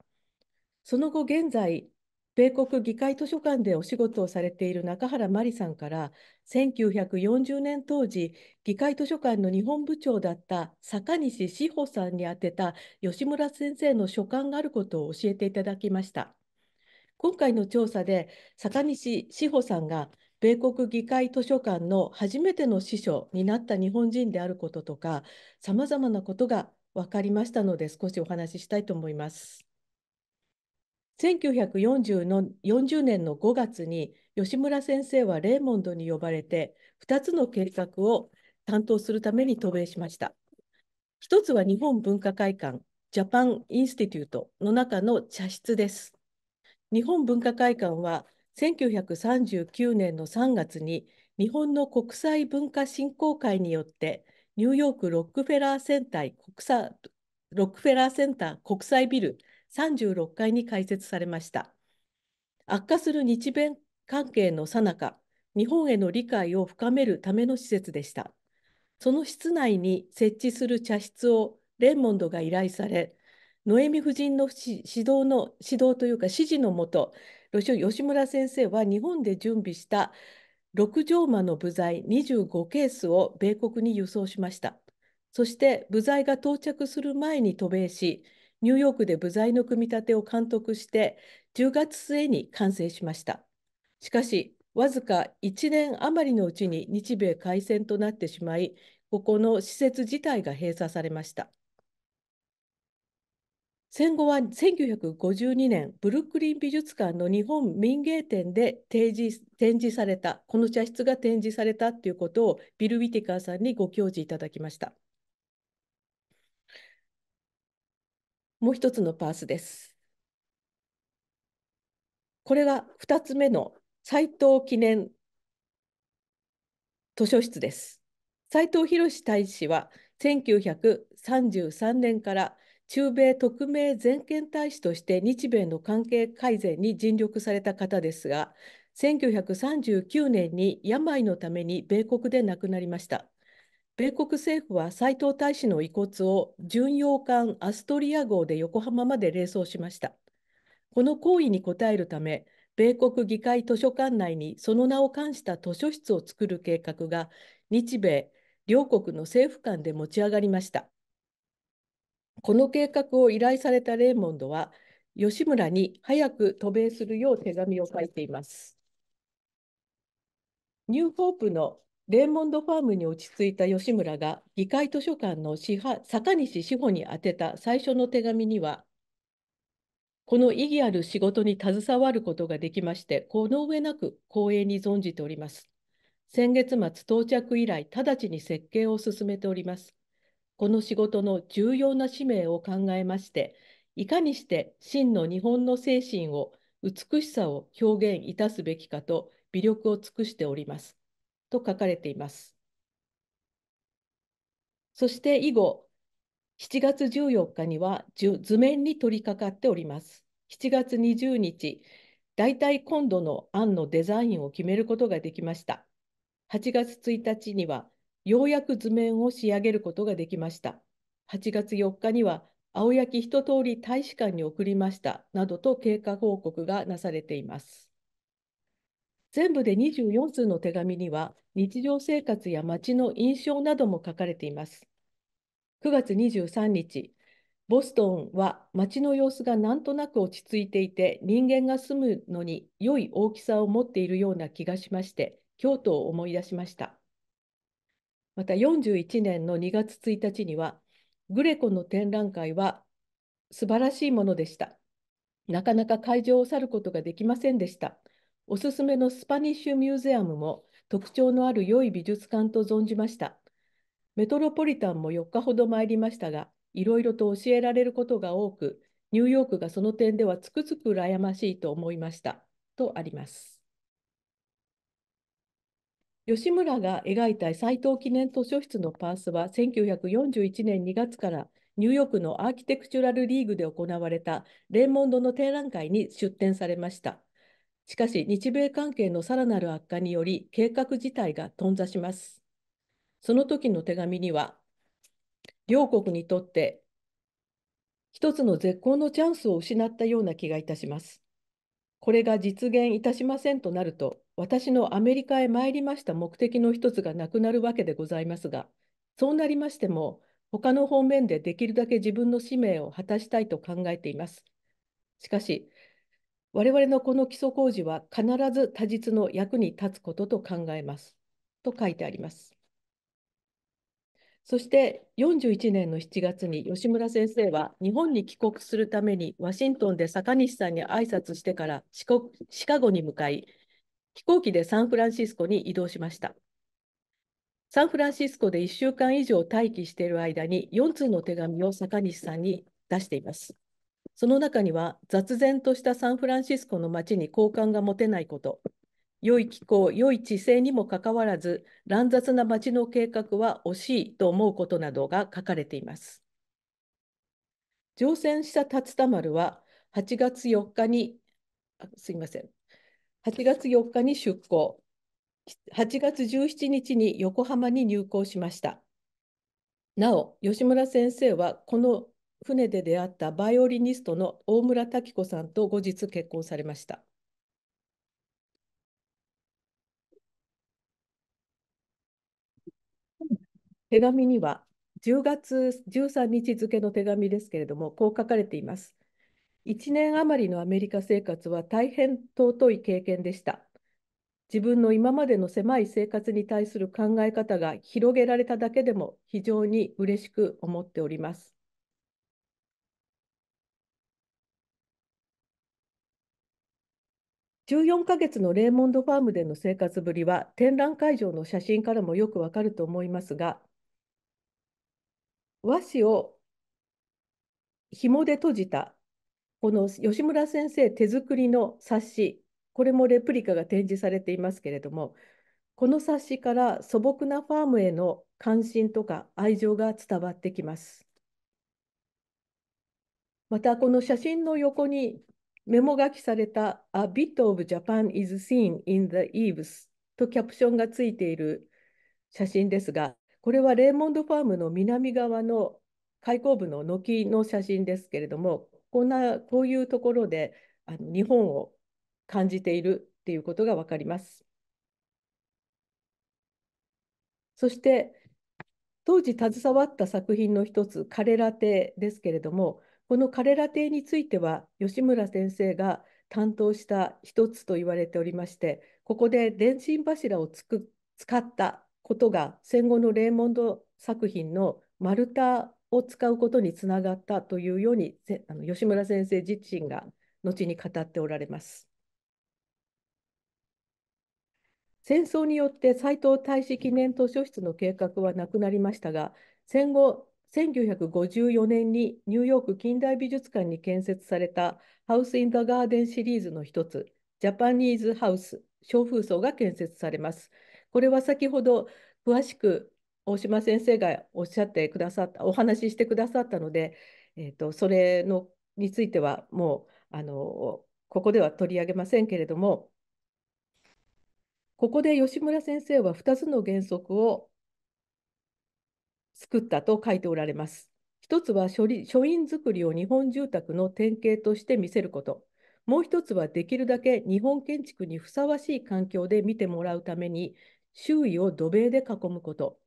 [SPEAKER 5] その後現在、米国議会図書館でお仕事をされている中原真理さんから1940年当時議会図書館の日本部長だった坂西志保さんに宛てた吉村先生の書簡があることを教えていただきました今回の調査で坂西志保さんが米国議会図書館の初めての司書になった日本人であることとかさまざまなことが分かりましたので少しお話ししたいと思います。1940の40年の5月に吉村先生はレーモンドに呼ばれて2つの計画を担当するために渡米しました。1つは日本文化会館ジャパンインスティテュートの中の茶室です。日本文化会館は1939年の3月に日本の国際文化振興会によってニューヨークロックフェラーセンター国際ロックフェラーセンター国際ビル36回に開設されました。悪化する日米関係のさなか、日本への理解を深めるための施設でした。その室内に設置する茶室をレンモンドが依頼され、ノエミ夫人の指導の指導というか指示のもと、吉村先生は日本で準備した六畳間の部材25ケースを米国に輸送しました。そして部材が到着する前に渡米し、ニューヨークで部材の組み立てを監督して10月末に完成しました。しかし、わずか1年余りのうちに日米開戦となってしまい、ここの施設自体が閉鎖されました。戦後は1952年、ブルックリン美術館の日本民芸展で展示展示された、この茶室が展示されたということをビル・ウィティカーさんにご教示いただきました。もう一つのパースです。これが2つ目の斎藤記念図書室です。斎藤博大使は1933年から中米特命全権大使として日米の関係改善に尽力された方ですが1939年に病のために米国で亡くなりました。米国政府は斎藤大使の遺骨を巡洋艦アストリア号で横浜まで冷送しました。この行為に応えるため、米国議会図書館内にその名を冠した図書室を作る計画が日米両国の政府間で持ち上がりました。この計画を依頼されたレーモンドは、吉村に早く渡米するよう手紙を書いています。ニューホープのレーモンドファームに落ち着いた吉村が議会図書館の坂西志保に宛てた最初の手紙にはこの意義ある仕事に携わることができましてこの上なく光栄に存じております。先月末到着以来直ちに設計を進めております。この仕事の重要な使命を考えましていかにして真の日本の精神を美しさを表現いたすべきかと微力を尽くしております。と書かれています。そして以後、7月14日には図面に取り掛かっております。7月20日、大体今度の案のデザインを決めることができました。8月1日には、ようやく図面を仕上げることができました。8月4日には、青焼き一通り大使館に送りましたなどと経過報告がなされています。全部で24通の手紙には、日常生活や街の印象なども書かれています。9月23日、ボストンは街の様子がなんとなく落ち着いていて、人間が住むのに良い大きさを持っているような気がしまして、京都を思い出しました。また41年の2月1日には、グレコの展覧会は素晴らしいものでした。なかなか会場を去ることができませんでした。おすすめのスパニッシュミュージアムも特徴のある良い美術館と存じました。メトロポリタンも4日ほど参りましたが、いろいろと教えられることが多く、ニューヨークがその点ではつくづく羨ましいと思いました。とあります。吉村が描いた斎藤記念図書室のパースは1941年2月からニューヨークのアーキテクチュラルリーグで行われたレイモンドの展覧会に出展されました。しかし、日米関係のさらなる悪化により、計画自体が頓挫します。その時の手紙には、両国にとって一つの絶好のチャンスを失ったような気がいたします。これが実現いたしませんとなると、私のアメリカへ参りました目的の一つがなくなるわけでございますが、そうなりましても、他の方面でできるだけ自分の使命を果たしたいと考えています。しかし、我々のこの基礎工事は必ず他日の役に立つことと考えます。と書いてあります。そして41年の7月に吉村先生は日本に帰国するためにワシントンで坂西さんに挨拶してからシカゴに向かい飛行機でサンフランシスコに移動しました。サンフランシスコで1週間以上待機している間に4通の手紙を坂西さんに出しています。その中には雑然としたサンフランシスコの街に好感が持てないこと、良い気候、良い地勢にもかかわらず、乱雑な街の計画は惜しいと思うことなどが書かれています。乗船した竜田丸は8月4日に、すいません、8月4日に出港、8月17日に横浜に入港しました。なお、吉村先生はこの船で出会ったバイオリニストの大村滝子さんと後日結婚されました。手紙には10月13日付の手紙ですけれども、こう書かれています。1年余りのアメリカ生活は大変尊い経験でした。自分の今までの狭い生活に対する考え方が広げられただけでも非常に嬉しく思っております。14ヶ月のレーモンドファームでの生活ぶりは展覧会場の写真からもよくわかると思いますが和紙を紐で閉じたこの吉村先生手作りの冊子これもレプリカが展示されていますけれどもこの冊子から素朴なファームへの関心とか愛情が伝わってきます。またこの写真の横にメモ書きされた A bit of Japan is seen in the eaves とキャプションがついている写真ですが、これはレーモンドファームの南側の開口部の軒の写真ですけれども、こんなこういうところであの日本を感じているっていうことが分かります。そして当時携わった作品の一つ「カレラテ」ですけれどもこの彼ら邸については吉村先生が担当した一つと言われておりましてここで電信柱をつく使ったことが戦後のレーモンド作品の丸太を使うことにつながったというようにあの吉村先生自身が後に語っておられます。戦争によって斎藤大使記念図書室の計画はなくなりましたが戦後1954年にニューヨーク近代美術館に建設されたハウス・イン・ザ・ガーデンシリーズの一つ、ジャパニーズ・ハウス、小風荘が建設されます。これは先ほど詳しく大島先生がおっしゃってくださった、お話ししてくださったので、えーと、とそれのについてはもうあのここでは取り上げませんけれども、ここで吉村先生は2つの原則を作ったと書いておられます。一つは書書院作りを日本住宅の典型として見せること。もう一つはできるだけ日本建築にふさわしい環境で見てもらうために周囲を土塀で囲むこと。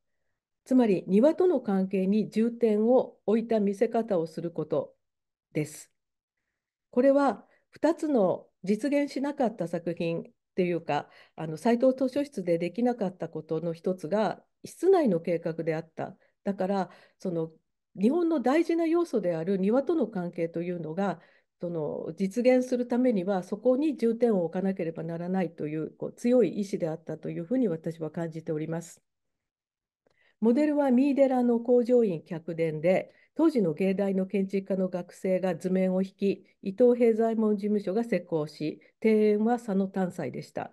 [SPEAKER 5] つまり庭との関係に重点を置いた見せ方をすることです。これは2つの実現しなかった作品っていうかあの斎藤図書室でできなかったことの一つが室内の計画であっただからその日本の大事な要素である庭との関係というのがその実現するためにはそこに重点を置かなければならないというこう強い意志であったというふうに私は感じております。モデルは三井寺の工場員客殿で当時の芸大の建築家の学生が図面を引き伊藤平左衛門事務所が施工し庭園は佐野丹斎でした。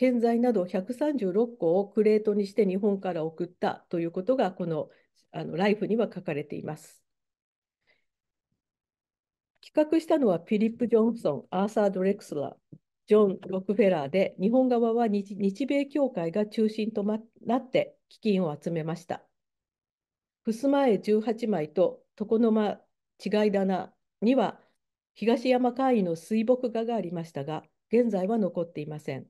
[SPEAKER 5] 建材など136個をクレートにして日本から送ったということがこのあのライフには書かれています。企画したのはフィリップ・ジョンソン、アーサー・ドレクスラー、ジョン・ロックフェラーで、日本側は日米協会が中心となって基金を集めました。襖絵18枚と床の間違い棚には東山会員の水墨画がありましたが、現在は残っていません。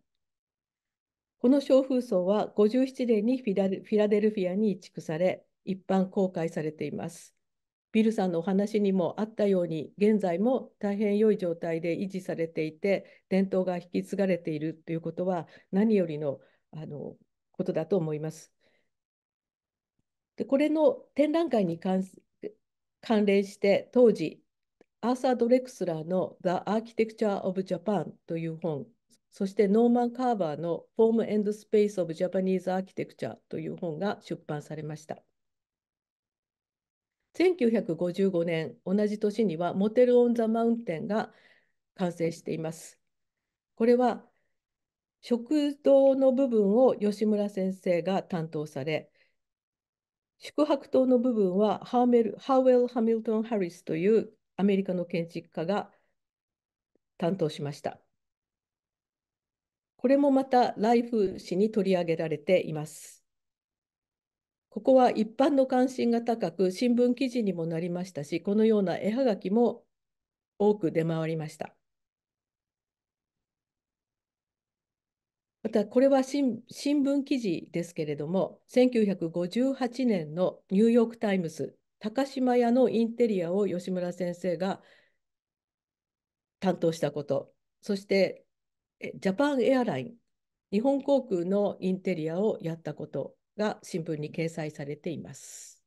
[SPEAKER 5] この小風荘は57年にフィラデルフィアに移築され、一般公開されています。ビルさんのお話にもあったように、現在も大変良い状態で維持されていて、伝統が引き継がれているということは、何よりのあのことだと思います。でこれの展覧会に関連して、当時、アーサー・ドレクスラーの The Architecture of Japan という本そしてノーマン・カーバーの Form and Space of Japanese Architecture という本が出版されました。1955年、同じ年にはモテル・オン・ザ・マウンテンが完成しています。これは食堂の部分を吉村先生が担当され、宿泊棟の部分はハーメルハウェル・ハミルトン・ハリスというアメリカの建築家が担当しました。これもまたライフ誌に取り上げられています。ここは一般の関心が高く、新聞記事にもなりましたし、このような絵はがきも多く出回りました。また、これは新聞記事ですけれども、1958年のニューヨーク・タイムズ、高島屋のインテリアを吉村先生が担当したこと、そしてジャパンエアライン、日本航空のインテリアをやったことが新聞に掲載されています。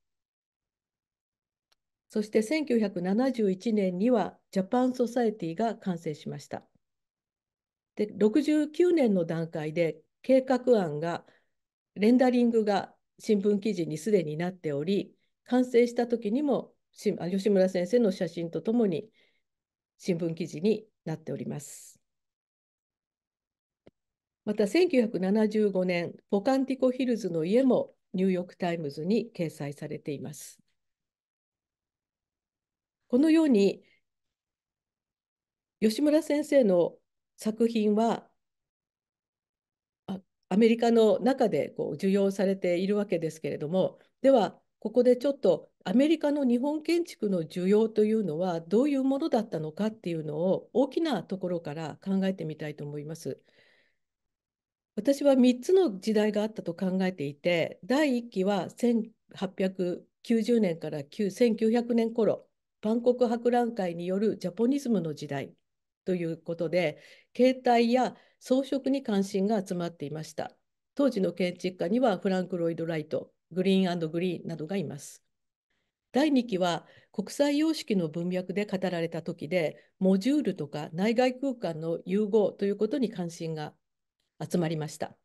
[SPEAKER 5] そして1971年にはジャパンソサエティが完成しました。で69年の段階で計画案がレンダリングが新聞記事にすでになっており完成した時にも吉村先生の写真とともに新聞記事になっております。また1975年、ポカンティコヒルズの家もニューヨーク・タイムズに掲載されています。このように吉村先生の作品はアメリカの中でこう受容されているわけですけれどもではここでちょっとアメリカの日本建築の需要というのはどういうものだったのかっていうのを大きなところから考えてみたいと思います。私は3つの時代があったと考えていて第1期は1890年から1900年頃万国博覧会によるジャポニズムの時代ということで携帯や装飾に関心が集まっていました当時の建築家にはフランク・ロイド・ライトグリーングリーンなどがいます第2期は国際様式の文脈で語られた時でモジュールとか内外空間の融合ということに関心が集まりました。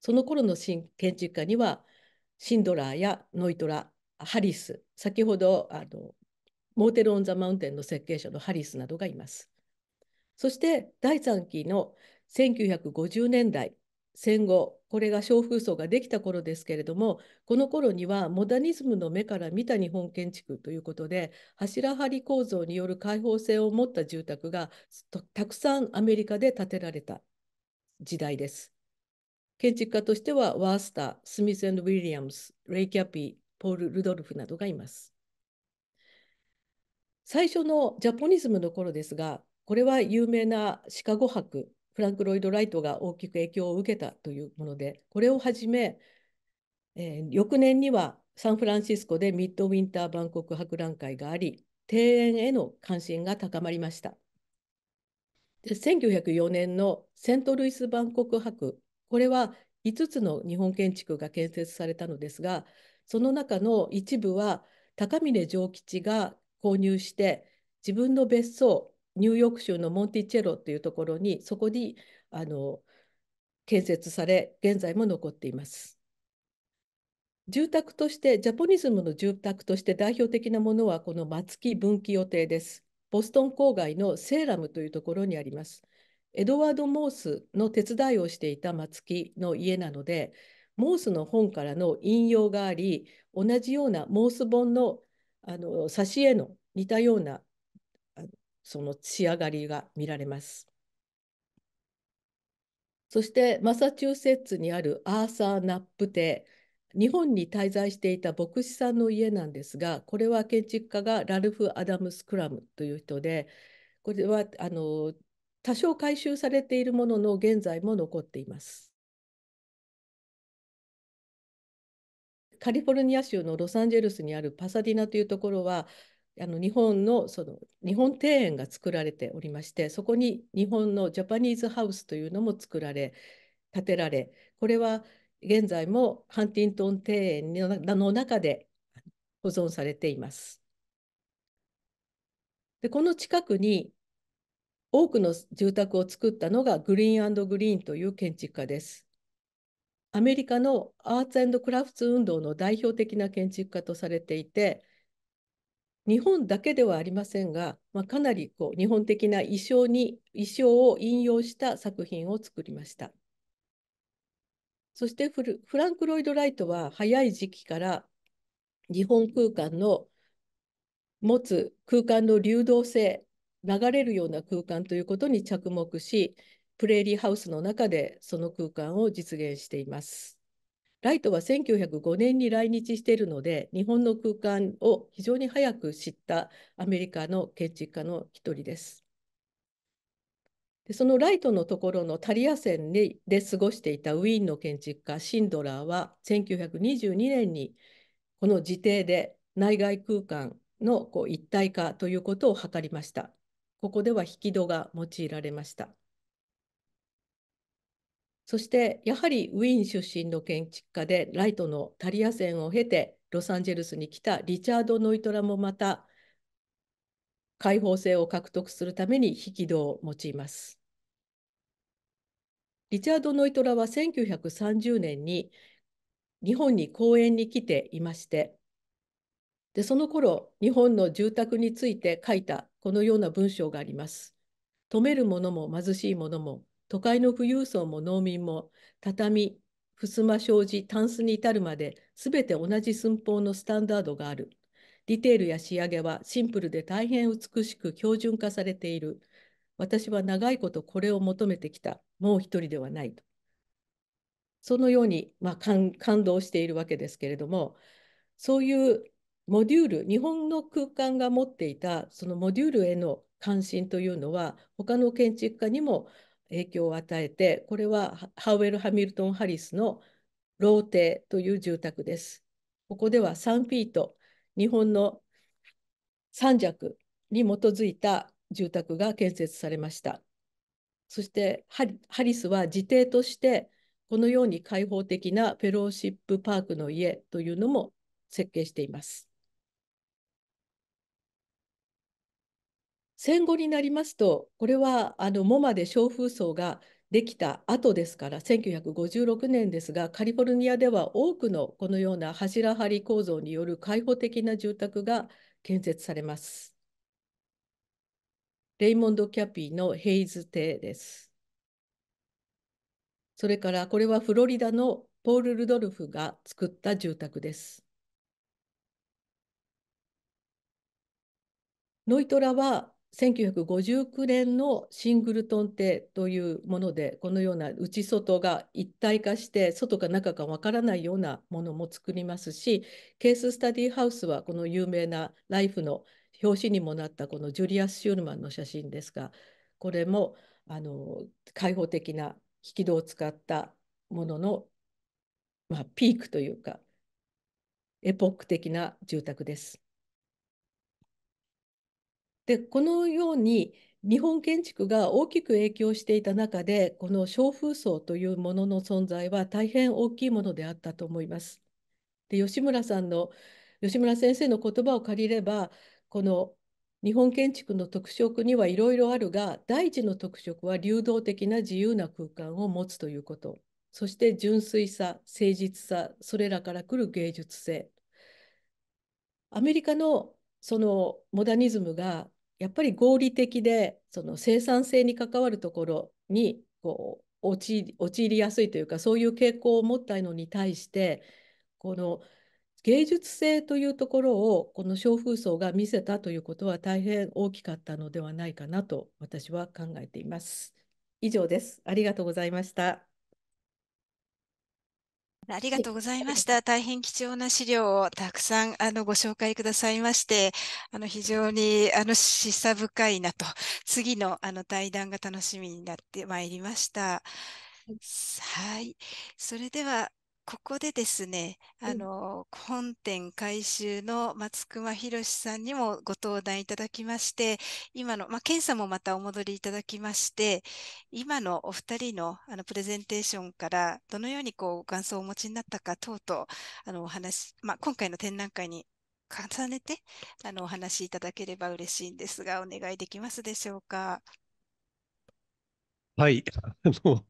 [SPEAKER 5] その頃の建築家にはシンドラーやノイトラ、ハリス、先ほどあのモーテル・オン・ザ・マウンテンの設計者のハリスなどがいます。そして第3期の1950年代戦後これが小風層ができた頃ですけれどもこの頃にはモダニズムの目から見た日本建築ということで柱張り構造による開放性を持った住宅がたくさんアメリカで建てられた時代です。建築家としてはワースター、スミス・ウィリアムス、レイ・キャピー、ポール・ルドルフなどがいます。最初のジャポニズムの頃ですが、これは有名なシカゴ博、フランク・ロイド・ライトが大きく影響を受けたというもので、これをはじめ、えー、翌年にはサンフランシスコでミッドウィンター万国博覧会があり、庭園への関心が高まりました。で1904年のセントルイス万国博これは5つの日本建築が建設されたのですがその中の一部は高峰城吉が購入して自分の別荘ニューヨーク州のモンティチェロというところにそこにあの建設され現在も残っています。住宅としてジャポニズムの住宅として代表的なものはこの松木分岐予定です。ボストン郊外のセーラムというところにあります。エドワード・モースの手伝いをしていた松木の家なので、モースの本からの引用があり、同じようなモース本のあの挿絵の似たようなその仕上がりが見られます。そしてマサチューセッツにあるアーサー・ナップ邸日本に滞在していた牧師さんの家なんですがこれは建築家がラルフ・アダムス・クラムという人でこれはあの多少改修されているものの現在も残っています。カリフォルニア州のロサンゼルスにあるパサディナというところはあの日本のその日本庭園が作られておりましてそこに日本のジャパニーズハウスというのも作られ建てられこれは現在もハンティントン庭園の中で保存されています。でこの近くに多くの住宅を作ったのがグリーングリーンという建築家です。アメリカのアーツクラフツ運動の代表的な建築家とされていて日本だけではありませんが、まあ、かなりこう日本的な意匠に意匠を引用した作品を作りました。そしてフランク・ロイド・ライトは早い時期から日本空間の持つ空間の流動性流れるような空間ということに着目しプレーリーハウスの中でその空間を実現しています。ライトは1905年に来日しているので日本の空間を非常に早く知ったアメリカの建築家の一人です。でそのライトのところのタリア線にで過ごしていたウィーンの建築家シンドラーは1922年にこの自邸で内外空間のこう一体化ということを図りました。ここでは引き戸が用いられました。そしてやはりウィーン出身の建築家でライトのタリア線を経てロサンゼルスに来たリチャード・ノイトラもまた開放性を獲得するために引き戸を用います。リチャード・ノイトラは1930年に日本に講演に来ていましてでその頃日本の住宅について書いたこのような文章があります。富める者も貧しい者も都会の富裕層も農民も畳襖障子タンスに至るまで全て同じ寸法のスタンダードがある。ディテールや仕上げはシンプルで大変美しく標準化されている。私は長いことこれを求めてきた。もう一人ではないと。そのように、まあ、感動しているわけですけれどもそういうモデュール日本の空間が持っていたそのモデュールへの関心というのは他の建築家にも影響を与えてこれはハウエル・ハミルトン・ハリスのローテという住宅です。ここでは3フィート日本の3尺に基づいた住宅が建設されました。そしてハリスは自邸としてこのように開放的なフェローシップパークの家というのも設計しています。戦後になりますとこれはあのモマで小風層ができた後ですから1956年ですがカリフォルニアでは多くのこのような柱張り構造による開放的な住宅が建設されます。レイモンド・キャピーのヘイズ邸です。それからこれはフロリダのポール・ルドルフが作った住宅です。ノイトラは1959年のシングルトン邸というものでこのような内外が一体化して外か中かわからないようなものも作りますしケーススタディハウスはこの有名なライフの表紙にもなったこのジュリアス・シュールマンの写真ですがこれもあの開放的な引き戸を使ったものの、まあ、ピークというかエポック的な住宅です。でこのように日本建築が大きく影響していた中でこの小風層というものの存在は大変大きいものであったと思います。で吉村さんの吉村先生の言葉を借りればこの日本建築の特色にはいろいろあるが第一の特色は流動的な自由な空間を持つということそして純粋さ誠実さそれらから来る芸術性アメリカのそのモダニズムがやっぱり合理的でその生産性に関わるところにこう陥りやすいというかそういう傾向を持ったのに対してこの芸術性というところをこの小風荘が見せたということは大変大きかったのではないかなと私は考えています。以上です。ありがとうございました。
[SPEAKER 2] ありがとうございました。大変貴重な資料をたくさんあのご紹介くださいまして、あの非常にあの示唆深いなと、次のあの対談が楽しみになってまいりました。はい。それでは、ここでですね、あの、うん、本店改修の松隈博さんにもご登壇いただきまして、今の、まあ、検査もまたお戻りいただきまして、今のお二人のあのプレゼンテーションから、どのようにこう、感想をお持ちになったか等々、あの、お話、まあ、今回の展覧会に重ねて、あの、お話しいただければ嬉しいんですが、お願いできますでしょうか。
[SPEAKER 6] はい。あの、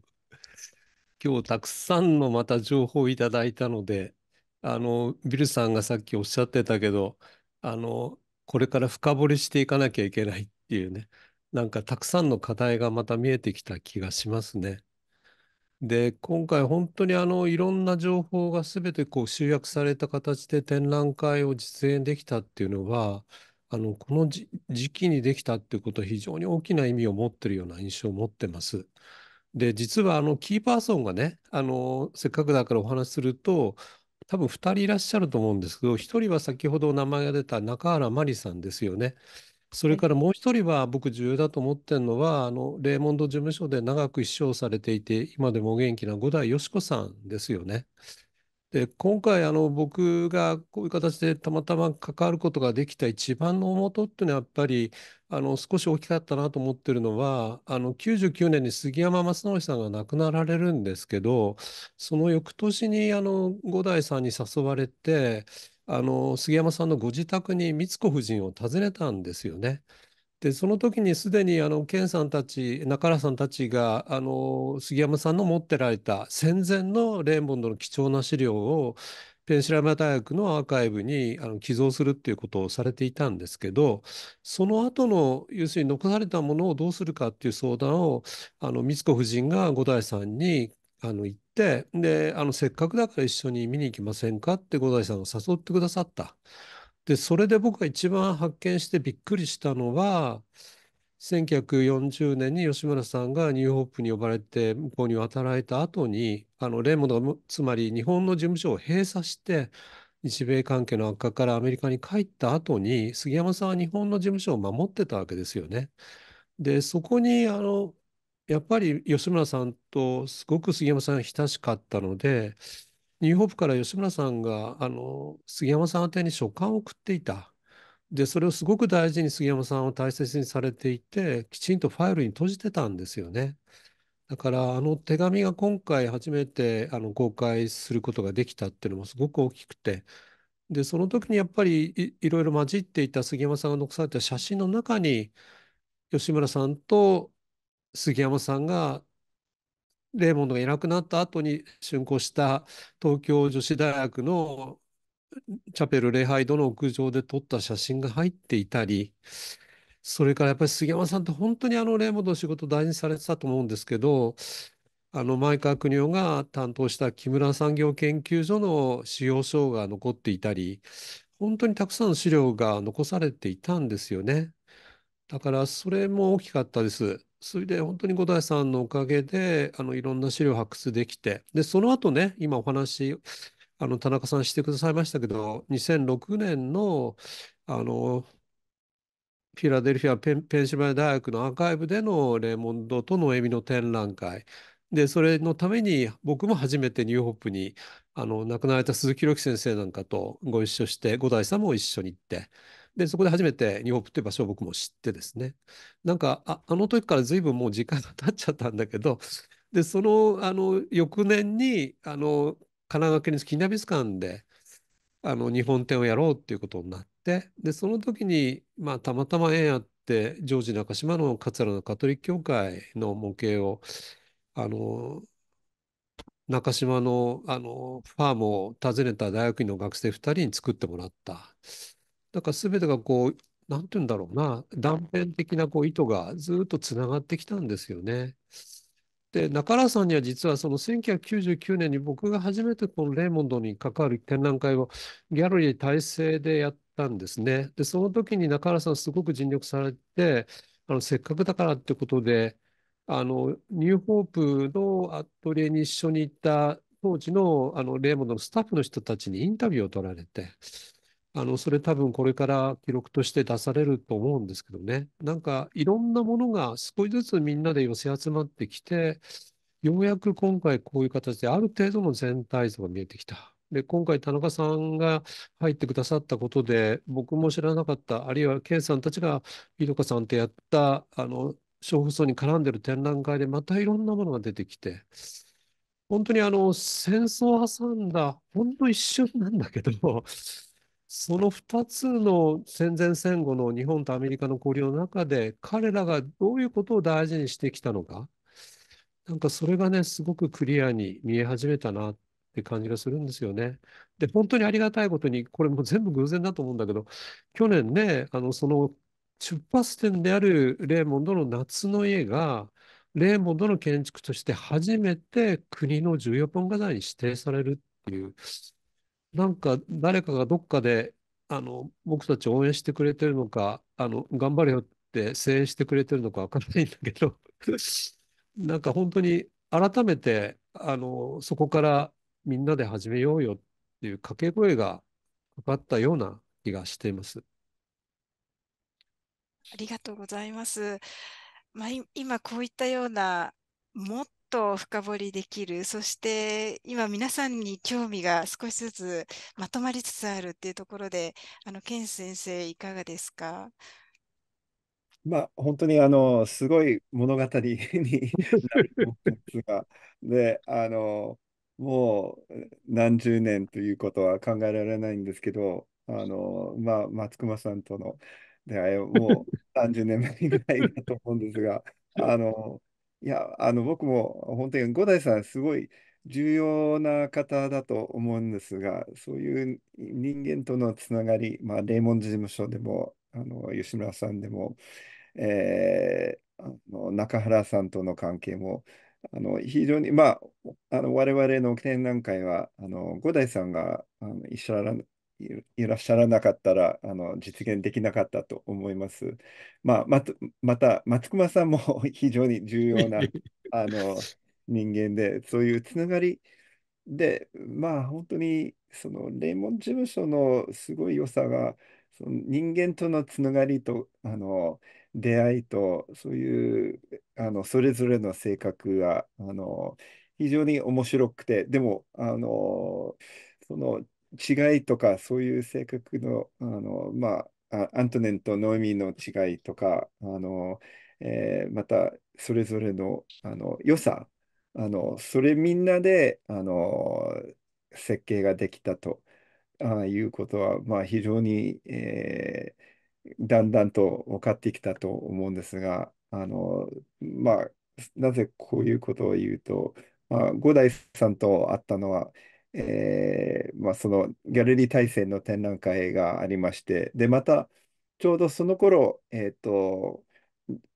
[SPEAKER 6] 今日たくさんのまた情報をいただいたので、あの、ビルさんがさっきおっしゃってたけど、あの、これから深掘りしていかなきゃいけないっていうね、なんかたくさんの課題がまた見えてきた気がしますね。で、今回本当にあの、いろんな情報が全てこう集約された形で展覧会を実現できたっていうのは、あの、この時期にできたっていうことは非常に大きな意味を持ってるような印象を持ってます。で、実はあのキーパーソンがね、あのせっかくだからお話しすると、多分2人いらっしゃると思うんですけど、1人は先ほど名前が出た中原真理さんですよね。それからもう1人は僕重要だと思ってるのは、あのレーモンド事務所で長く秘書をされていて、今でもお元気な五代よし子さんですよね。で、今回、あの、僕がこういう形でたまたま関わることができた一番の元とっていうのは、やっぱり、あの、少し大きかったなと思ってるのは、あの、99年に杉山正則さんが亡くなられるんですけど、その翌年に、あの、五代さんに誘われて、あの、杉山さんのご自宅に光子夫人を訪ねたんですよね。で、その時にすでにあの健さんたち、中原さんたちがあの杉山さんの持ってられた戦前のレーボンドの貴重な資料をペンシルアニ大学のアーカイブにあの寄贈するっていうことをされていたんですけど、その後の要するに残されたものをどうするかっていう相談をあの美津子夫人が五代さんにあの行って、であのせっかくだから一緒に見に行きませんかって五代さんを誘ってくださった。で、それで僕が一番発見してびっくりしたのは、1940年に吉村さんがニューホープに呼ばれて向こうにられた後に、あのレモンがつまり日本の事務所を閉鎖して、日米関係の悪化からアメリカに帰った後に、杉山さんは日本の事務所を守ってたわけですよね。で、そこにあのやっぱり吉村さんとすごく杉山さんが親しかったので、ニューホープから吉村さんがあの杉山さん宛に書簡を送っていた。で、それをすごく大事に杉山さんを大切にされていて、きちんとファイルに閉じてたんですよね。だから、あの手紙が今回初めてあの公開することができたっていうのもすごく大きくて、で、その時にやっぱりいろいろ混じっていた杉山さんが残された写真の中に、吉村さんと杉山さんがレーモンドがいなくなった後に竣工した東京女子大学のチャペル礼拝堂の屋上で撮った写真が入っていたり、それからやっぱり杉山さんって本当にあのレーモンドの仕事を大事にされてたと思うんですけど、あの前川邦夫が担当した木村産業研究所の使用書が残っていたり、本当にたくさんの資料が残されていたんですよね。だからそれも大きかったです。それで本当に五代さんのおかげであのいろんな資料発掘できてでその後ね今お話あの田中さんしてくださいましたけど2006年のあのフィラデルフィアペンペンシルバニア大学のアーカイブでのレーモンドとのエビの展覧会でそれのために僕も初めてニューホップにあの亡くなられた鈴木朗樹先生なんかとご一緒して五代さんも一緒に行ってで、そこで初めてニューホープっていう場所を僕も知ってですね、なんか、ああの時から随分もう時間が経っちゃったんだけど、で、その、あの、翌年に、あの、神奈川県立近代美術館で、あの、日本展をやろうっていうことになって、で、その時に、まあ、たまたま縁あって、ジョージ中島の桂のカトリック教会の模型を、あの、中島のあのファームを訪ねた大学院の学生2人に作ってもらった。だから全てがこう、何て言うんだろうな、断片的なこう糸がずっとつながってきたんですよね。で、中原さんには実はその1999年に僕が初めてこのレーモンドに関わる展覧会をギャラリー体制でやったんですね。で、その時に中原さんすごく尽力されて、あのせっかくだからってことで、あのニューホープのアトリエに一緒に行った当時のあのレーモンドのスタッフの人たちにインタビューを取られて、あの、それ多分これから記録として出されると思うんですけどね。なんかいろんなものが少しずつみんなで寄せ集まってきて、ようやく今回こういう形である程度の全体像が見えてきた。で、今回田中さんが入ってくださったことで、僕も知らなかった、あるいは K さんたちが井戸香さんとやった、あの、小風層に絡んでる展覧会でまたいろんなものが出てきて、本当にあの、戦争を挟んだ、ほんの一瞬なんだけど、も、その2つの戦前戦後の日本とアメリカの交流の中で彼らがどういうことを大事にしてきたのかなんかそれがねすごくクリアに見え始めたなって感じがするんですよね。で本当にありがたいことにこれも全部偶然だと思うんだけど去年ねあのその出発点であるレーモンドの夏の家がレーモンドの建築として初めて国の重要文化財に指定されるっていうなんか誰かがどっかで、あの、僕たち応援してくれてるのか、あの、頑張れよって声援してくれてるのかわからないんだけど なんか本当に改めて、あの、そこからみんなで始めようよっていう掛け声がかかったような気がしています。
[SPEAKER 2] ありがとうございます。まあ、今こういったようなもっと深掘りできる、そして今皆さんに興味が少しずつまとまりつつあるっていうところで、あのケン先生いかがですか。
[SPEAKER 3] まあ、本当にあのすごい物語になるですが、であのもう何十年ということは考えられないんですけど、あのまあ、松隈さんとの出会いはもう30年前ぐらいだと思うんですが、あのいや、あの、僕も本当に五代さん、すごい重要な方だと思うんですが、そういう人間とのつながり、まあ、レーモンズ事務所でも、あの、吉村さんでも、えーあの中原さんとの関係も、あの非常に、まあ、あの我々の展覧会はあの五代さんがあの石原いらっしゃらなかったらあの実現できなかったと思います。まあ、ままた松隈さんも 非常に重要な あの人間でそういうつながりでまあ本当にそのレイモン事務所のすごい良さがその人間とのつながりとあの出会いとそういうあのそれぞれの性格があの非常に面白くてでもあのその違いとか、そういう性格の、あの、まあ、アントネンとノエミの違いとか、あの、えー、また、それぞれの、あの、良さ、あの、それみんなで、あの、設計ができたとあいうことは、まあ、非常に、えー、だんだんと分かってきたと思うんですが、あの、まあ、なぜこういうことを言うと、まあ、五代さんと会ったのは、えーまあ、そのギャラリー体制の展覧会がありまして、で、また、ちょうどその頃、えっ、ー、と、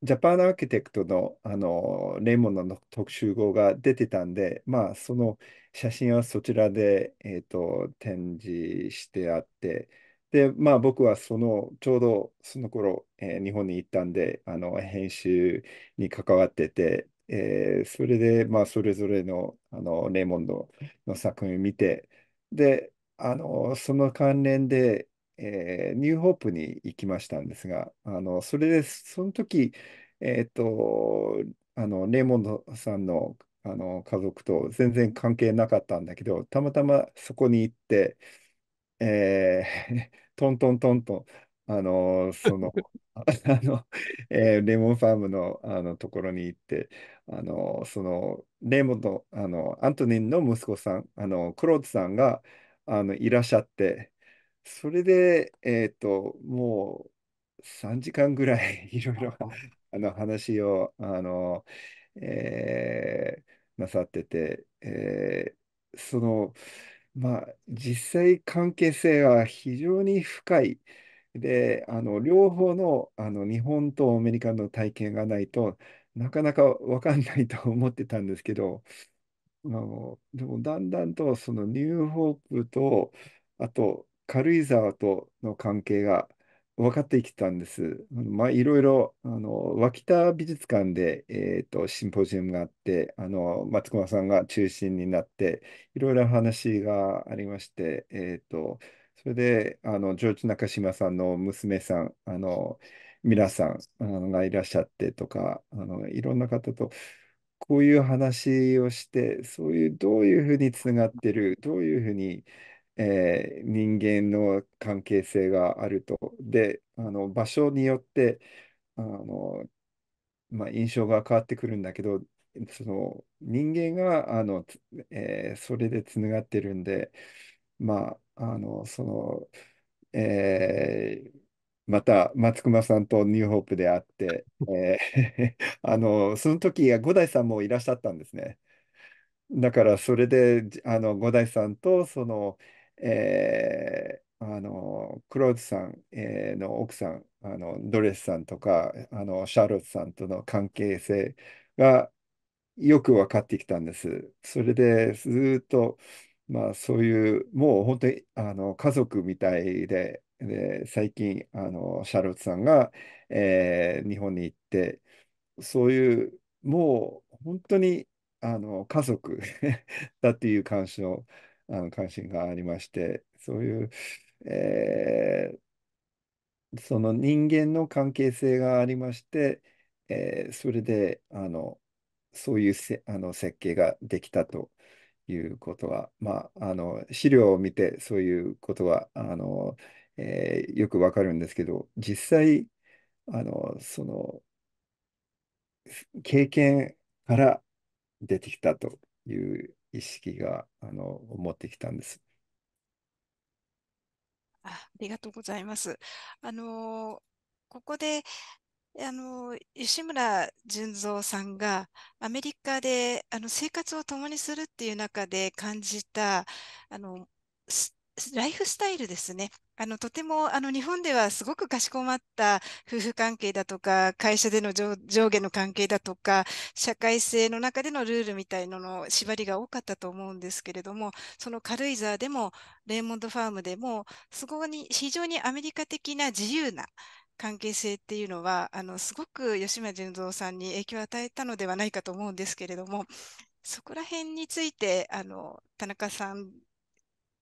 [SPEAKER 3] ジャパンアーキテクトの、あのレイモンドの特集号が出てたんで、まあ、その写真はそちらで、えーと、と展示してあって、で、まあ、僕はそのちょうどその頃、えー、日本に行ったんであの編集に関わっててえそれで、まあ、それぞれの、あのレイモンドの作品を見て、で、あのその関連で、えー、ニューホープに行きましたんですが、あのそれで、その時、えっと、あのレイモンドさんの、あの家族と全然関係なかったんだけど、たまたまそこに行って、えー、トントントンと、あのその あの、えーレモンファームの、あのところに行って、あの、その、レモンの、あの、アントニンの息子さん、あの、クローツさんが、あの、いらっしゃって、それで、えっと、もう3時間ぐらい いろいろあの話を、あの、えーなさってて、えーその、まあ、実際関係性は非常に深い。で、あの、両方の、あの、日本とアメリカの体験がないとなかなかわかんないと思ってたんですけど、あの、でもだんだんとそのニューホープと、あと軽井沢との関係が分かってきたんです。あのまあ、いろいろ、あの、脇田美術館で、えーと、シンポジウムがあって、あの、松隈さんが中心になって、いろいろ話がありまして、えーと、それで、あの、上智中島さんの娘さん、あの、皆さんあのがいらっしゃってとか、あの、いろんな方と、こういう話をして、そういう、どういうふうにつながってる、どういうふうに、えー人間の関係性があると。で、あの、場所によって、あの、まあ、印象が変わってくるんだけど、その人間があの、えーそれでつながってるんで、まあ、あの、その、えーまた松隈さんとニューホープで会って、えー あのその時五代さんもいらっしゃったんですね。だからそれであの五代さんとその、えー、あのクローズさん、えー、の奥さんあのドレスさんとかあのシャーロットさんとの関係性がよく分かってきたんです。それでずっとまあ、そういう、もう本当にあの家族みたいで、で最近あの、シャーロットさんが、えー日本に行って、そういう、もう本当にあの家族 だっていう関心あの関心がありまして、そういう、えーその人間の関係性がありまして、えーそれであのそういうせあの設計ができたということは、まあ、あの資料を見てそういうことはあの、えー、よくわかるんですけど実際あのその経験から出てきたという意識があの思ってきたんです。
[SPEAKER 2] あありがとうございます。あのここであの吉村純三さんがアメリカであの生活を共にするっていう中で感じたあのライフスタイルですね。あのとてもあの日本ではすごくかしこまった夫婦関係だとか会社での上下の関係だとか社会性の中でのルールみたいなのの縛りが多かったと思うんですけれどもその軽井沢でもレーモンドファームでもすごに非常にアメリカ的な自由な関係性っていうのは、あの、すごく吉村純三さんに影響を与えたのではないかと思うんですけれども、そこら辺について、あの、田中さん、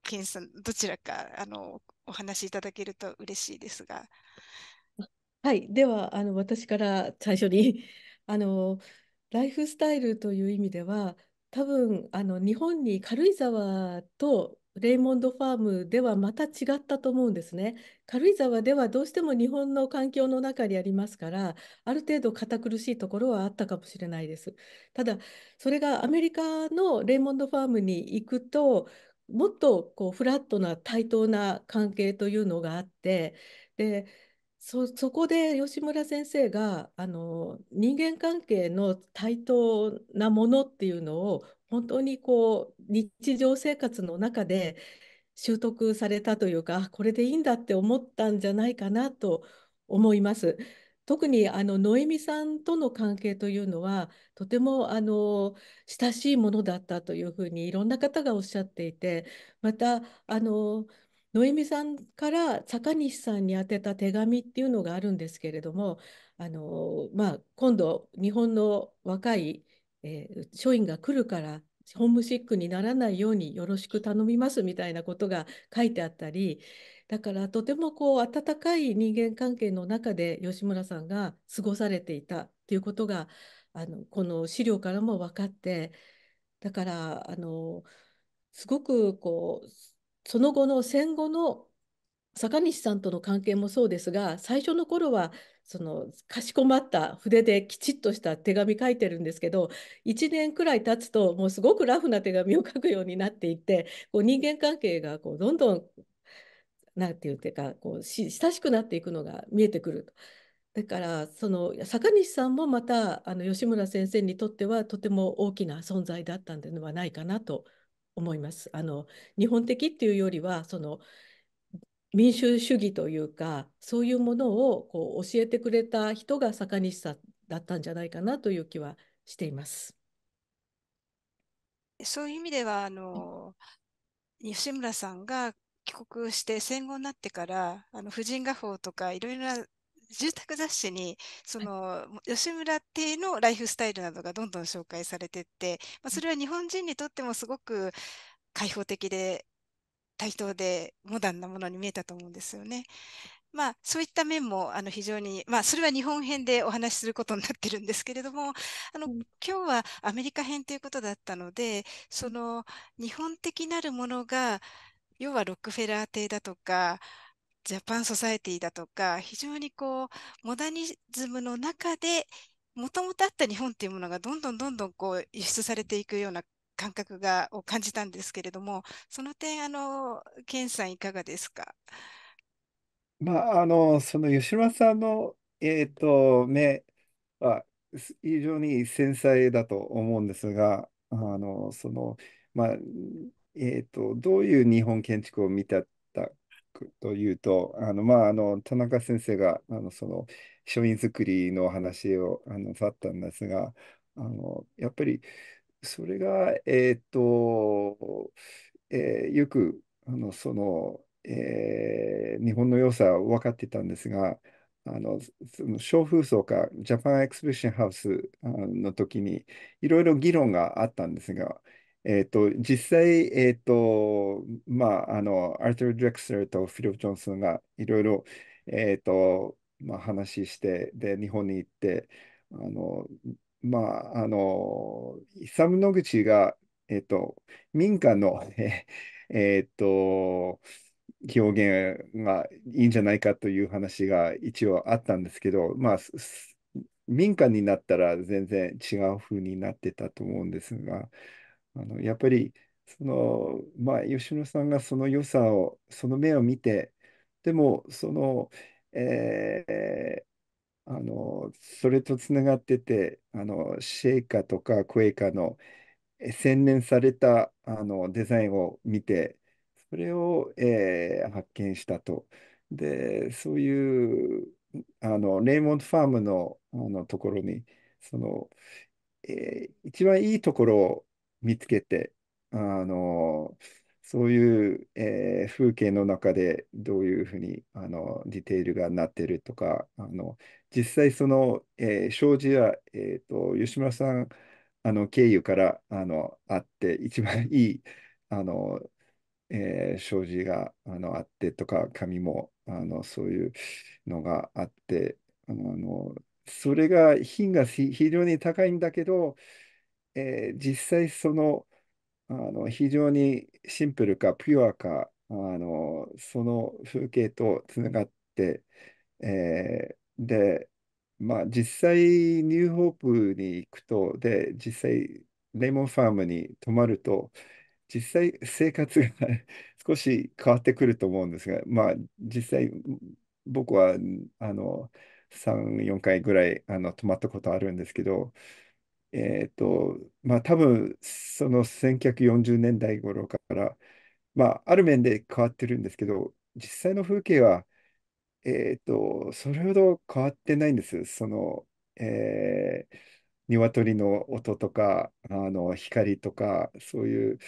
[SPEAKER 2] 健さん、どちらか、あの、お話しいただけると嬉しいですが。
[SPEAKER 5] はい、では、あの、私から最初に、あの、ライフスタイルという意味では、多分あの日本に軽井沢とレイモンドファームではまた違ったと思うんですね。軽井沢ではどうしても日本の環境の中にありますから、ある程度堅苦しいところはあったかもしれないです。ただ、それがアメリカのレイモンドファームに行くと、もっとこうフラットな対等な関係というのがあって、でそそこで吉村先生があの人間関係の対等なものっていうのを本当にこう日常生活の中で習得されたというかこれでいいんだって思ったんじゃないかなと思います。特にあの美さんとの関係というのはとてもあの親しいものだったというふうにいろんな方がおっしゃっていてまたあのノエミさんから坂西さんに宛てた手紙っていうのがあるんですけれどもあの、まあ、今度日本の若い、えー、書院が来るからホームシックにならないようによろしく頼みますみたいなことが書いてあったりだからとてもこう温かい人間関係の中で吉村さんが過ごされていたっていうことがあのこの資料からも分かってだからあのすごくこうその後の戦後の坂西さんとの関係もそうですが最初の頃はそのかしこまった筆できちっとした手紙書いてるんですけど1年くらい経つともうすごくラフな手紙を書くようになっていってこう人間関係がこうどんどん何て言うてかこう親しくなっていくのが見えてくると。だからその坂西さんもまたあの吉村先生にとってはとても大きな存在だったんではないかなと思います。あの日本的っていうよりはその民主主義というかそういうものをこう教えてくれた人が坂西さんだったんじゃないかなという気はしています。
[SPEAKER 2] そういう意味ではあの吉村さんが帰国して戦後になってからあの婦人画報とかいろいろな住宅雑誌にその、はい、吉村邸のライフスタイルなどがどんどん紹介されてって、まあ、それは日本人にとってもすごく開放的で対等でモダンなものに見えたと思うんですよね。まあ、そういった面もあの非常に、まあ、それは日本編でお話しすることになってるんですけれどもあの今日はアメリカ編ということだったのでその日本的なるものが要はロックフェラー邸だとかジャパンソサエティだとか、非常にこう、モダニズムの中で、もともとあった日本っていうものがどんどんどんどんこう輸出されていくような感覚がを感じたんですけれども、その点、あの、ケさんいかがですか。
[SPEAKER 3] まあ、あの、その吉村さんの、えっ、ー、と、目は非常に繊細だと思うんですが、あの、その、まあ、えっ、ー、と、どういう日本建築を見たというと、あのまあ、あの田中先生があのその書院作りの話をあのさったんですが、あのやっぱりそれが、えっ、とえー、よくあのその、えー、日本の良さを分かってたんですが、あのその小風荘かジャパンエクスプレッションハウスの時にいろいろ議論があったんですが、えっと、実際、えっと、まあ、あの、アルトル・デレクサーとフィリップ・ジョンソンがいろいろ、えっと、まあ、話して、で、日本に行って、あの、まあ、あの、イサム・ノグチが、えっと、民間の、え えっと、表現がいいんじゃないかという話が一応あったんですけど、まあ、民間になったら全然違う風になってたと思うんですが、あのやっぱりその、まあ、吉野さんがその良さをその目を見てでもその、えーあのそれとつながっててあのシェイカとかクエイカのえ洗練されたあのデザインを見てそれを、えー発見したと。でそういうあのレイモンド・ファームの、あのところにその、えー一番いいところを見つけて、あの、そういう、えー、風景の中でどういうふうにあのディテールがなってるとか、あの実際その、えー、障子や、えーと、吉村さんあの経由からあのって、一番いいあの、えー、障子があのあってとか、紙もあのそういうのがあって、あのそれが品が非常に高いんだけど、えー実際その、あの非常にシンプルかピュアか、あのその風景とつながって、えーで、まあ、実際ニューホープに行くと、で、実際レモンファームに泊まると、実際生活が 少し変わってくると思うんですが、まあ、実際僕はあの3、4回ぐらいあの泊まったことあるんですけど、えと、まあ多分、その1940年代頃から、まあある面で変わってるんですけど、実際の風景は、えと、それほど変わってないんです。その、えー、鶏の音とか、あの、光とか、そういう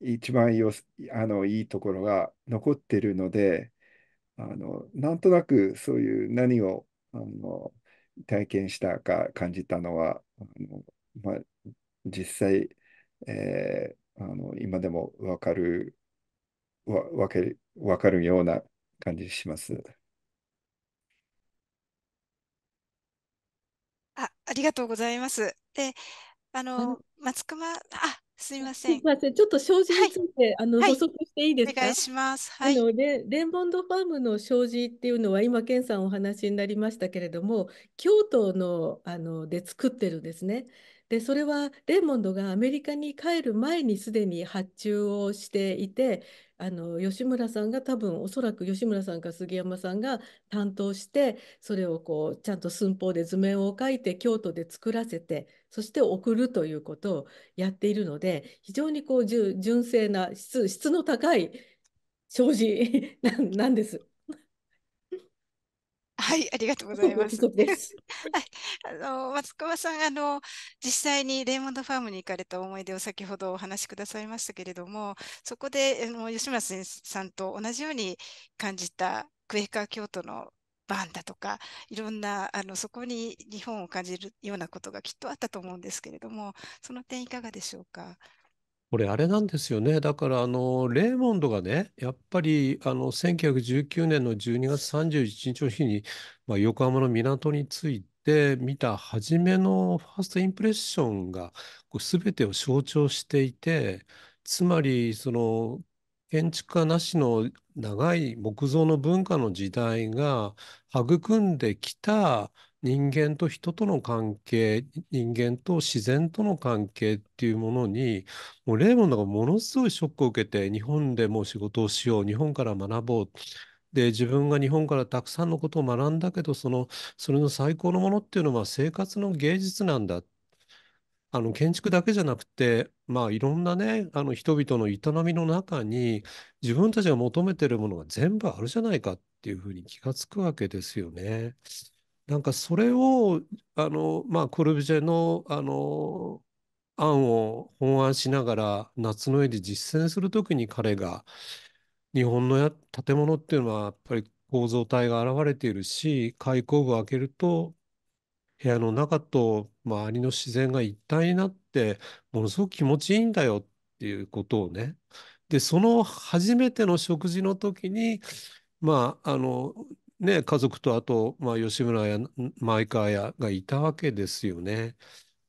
[SPEAKER 3] 一番よ、あの、いいところが残ってるので、あの、なんとなくそういう何を、あの、体験したか感じたのは、あの、まあ、実際、えー、あの今でも分かるわ分け分かるような感じします。
[SPEAKER 2] あ、ありがとうございます。で、あの、松熊、あ、すみません。すみません、ちょっと障子につい。いて
[SPEAKER 5] あの補足していいでおす願いかします。あはい。のレ、レンボンドファームの障子っていうのは今、健さんお話になりましたけれども、京都の、あので作ってるんですね。でそれはレーモンドがアメリカに帰る前にすでに発注をしていてあの吉村さんが多分おそらく吉村さんか杉山さんが担当してそれをこうちゃんと寸法で図面を書いて京都で作らせてそして送るということをやっているので非常にこう純正な質の高い障子 なんです。
[SPEAKER 2] はい、ありがとうございます。はい、あの松川さん、あの実際にレイモンドファームに行かれた思い出を先ほどお話しくださいましたけれども、そこであの吉村さんと同じように感じたクエカー京都のバンだとか、いろんなあのそこに日本を感じるようなことがきっとあったと思うんですけれども、その点いかがでしょうか。
[SPEAKER 6] これあれなんですよね。だからあの、レーモンドがね、やっぱりあの、1919年の12月31日の日に、まあ、横浜の港に着いて見た初めのファーストインプレッションがこう全てを象徴していて、つまりその建築家なしの長い木造の文化の時代が育んできた人間と人との関係、人間と自然との関係っていうものに、もうレーモンドがものすごいショックを受けて、日本でもう仕事をしよう、日本から学ぼう。で、自分が日本からたくさんのことを学んだけど、その、それの最高のものっていうのは生活の芸術なんだ。あの建築だけじゃなくて、まあ、いろんなねあの人々の営みの中に自分たちが求めてるものが全部あるじゃないかっていうふうに気がつくわけですよね。なんかそれを、あの、まあ、コルビジェの、あの、案を本案しながら夏の絵で実践するときに彼が日本のや建物っていうのはやっぱり構造体が現れているし開口部を開けると部屋の中と周りの自然が一体になってものすごく気持ちいいんだよっていうことをねでその初めての食事の時にまああのね、家族とあと、まあ、吉村や前川やがいたわけですよね。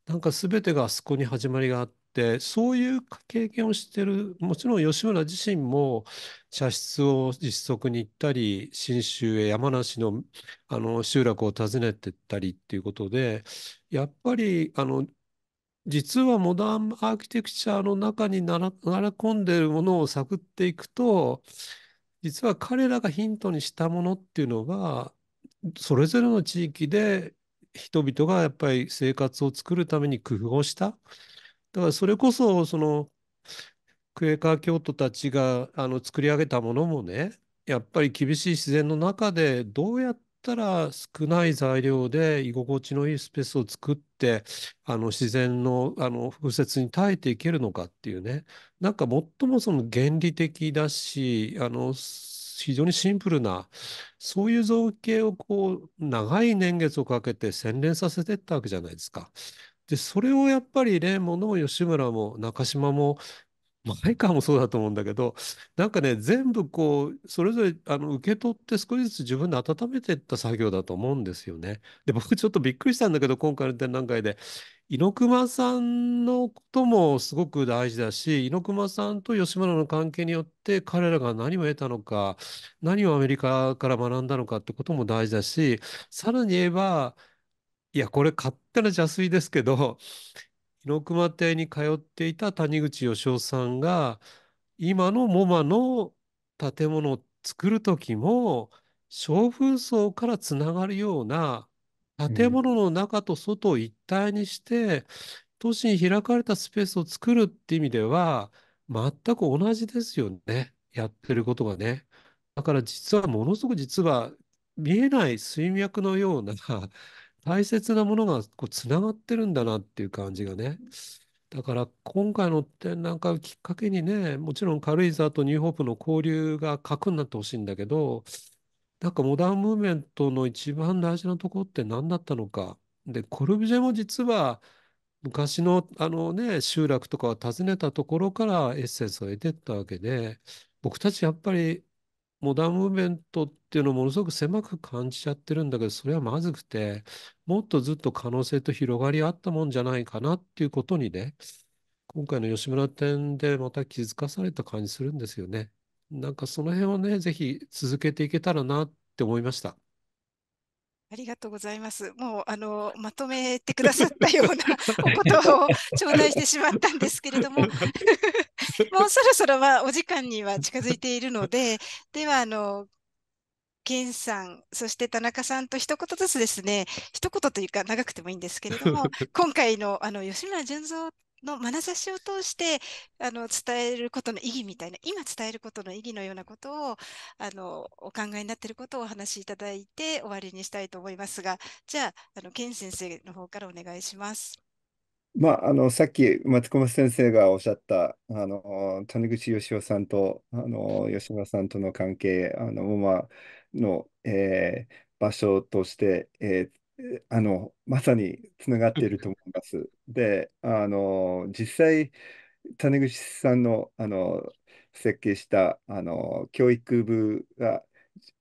[SPEAKER 6] なんか全てがあそこに始まりがあって、そういう経験をしてる、もちろん吉村自身も茶室を実測に行ったり、信州へ山梨のあの集落を訪ねてったりっていうことで、やっぱりあの実はモダンアーキテクチャの中になら、込んでるものを探っていくと、実は彼らがヒントにしたものっていうのがそれぞれの地域で人々がやっぱり生活を作るために工夫をしただからそれこそそのクエカー教徒たちがあの作り上げたものもねやっぱり厳しい自然の中でどうやっったら少ない材料で居心地のいいスペースを作ってあの自然のあの風雪に耐えていけるのかっていうねなんか最もその原理的だしあの非常にシンプルなそういう造形をこう長い年月をかけて洗練させてったわけじゃないですか。でそれをやっぱり例もの吉村も中島もまハイカーもそうだと思うんだけど、なんかね、全部こう、それぞれあの受け取って少しずつ自分で温めていった作業だと思うんですよね。で、僕ちょっとびっくりしたんだけど、今回の展覧会で、猪熊さんのこともすごく大事だし、猪熊さんと吉村の関係によって彼らが何を得たのか、何をアメリカから学んだのかってことも大事だし、さらに言えば、いや、これ勝手な邪推ですけど、白間邸に通っていた谷口義雄さんが今のモマの建物を作る時も小風層からつながるような建物の中と外を一体にして、うん、都市に開かれたスペースを作るって意味では全く同じですよねやってることがね。だから実はものすごく実は見えない水脈のような大切なものがこうつながってるんだなっていう感じがね。だから今回の展覧会をきっかけにね、もちろん軽井沢とニューホープの交流が核になってほしいんだけど、なんかモダンムーブメントの一番大事なとこって何だったのか。で、コルビジェも実は昔のあのね、集落とかを訪ねたところからエッセンスを得てったわけで、僕たちやっぱりモダンムーブメントっていうのをものすごく狭く感じちゃってるんだけど、それはまずくて、もっとずっと可能性と広がりあったもんじゃないかなっていうことにね、今回の吉村展でまた気づかされた感じするんですよね。なんかその辺はね、ぜひ続けていけたらなって思いました。
[SPEAKER 2] ありがとうございます。もうあのまとめてくださったような お言葉を頂戴してしまったんですけれども、もうそろそろはお時間には近づいているので、ではあの源さん、そして田中さんと一言ずつですね、一言というか長くてもいいんですけれども、今回のあの吉村純三の眼差しを通してあの伝えることの意義みたいな今伝えることの意義のようなことをあのお考えになっていることをお話しいただいて終わりにしたいと思いますがじゃああのン先生の方からお願いします。
[SPEAKER 3] まあ、あのさっき松隈先生がおっしゃったあの谷口義雄さんとあの吉村さんとの関係あの m o の、えー、場所として、えーあの、まさにつながっていると思います。で、あの、実際、谷口さんの、あの、設計した、あの、教育部が、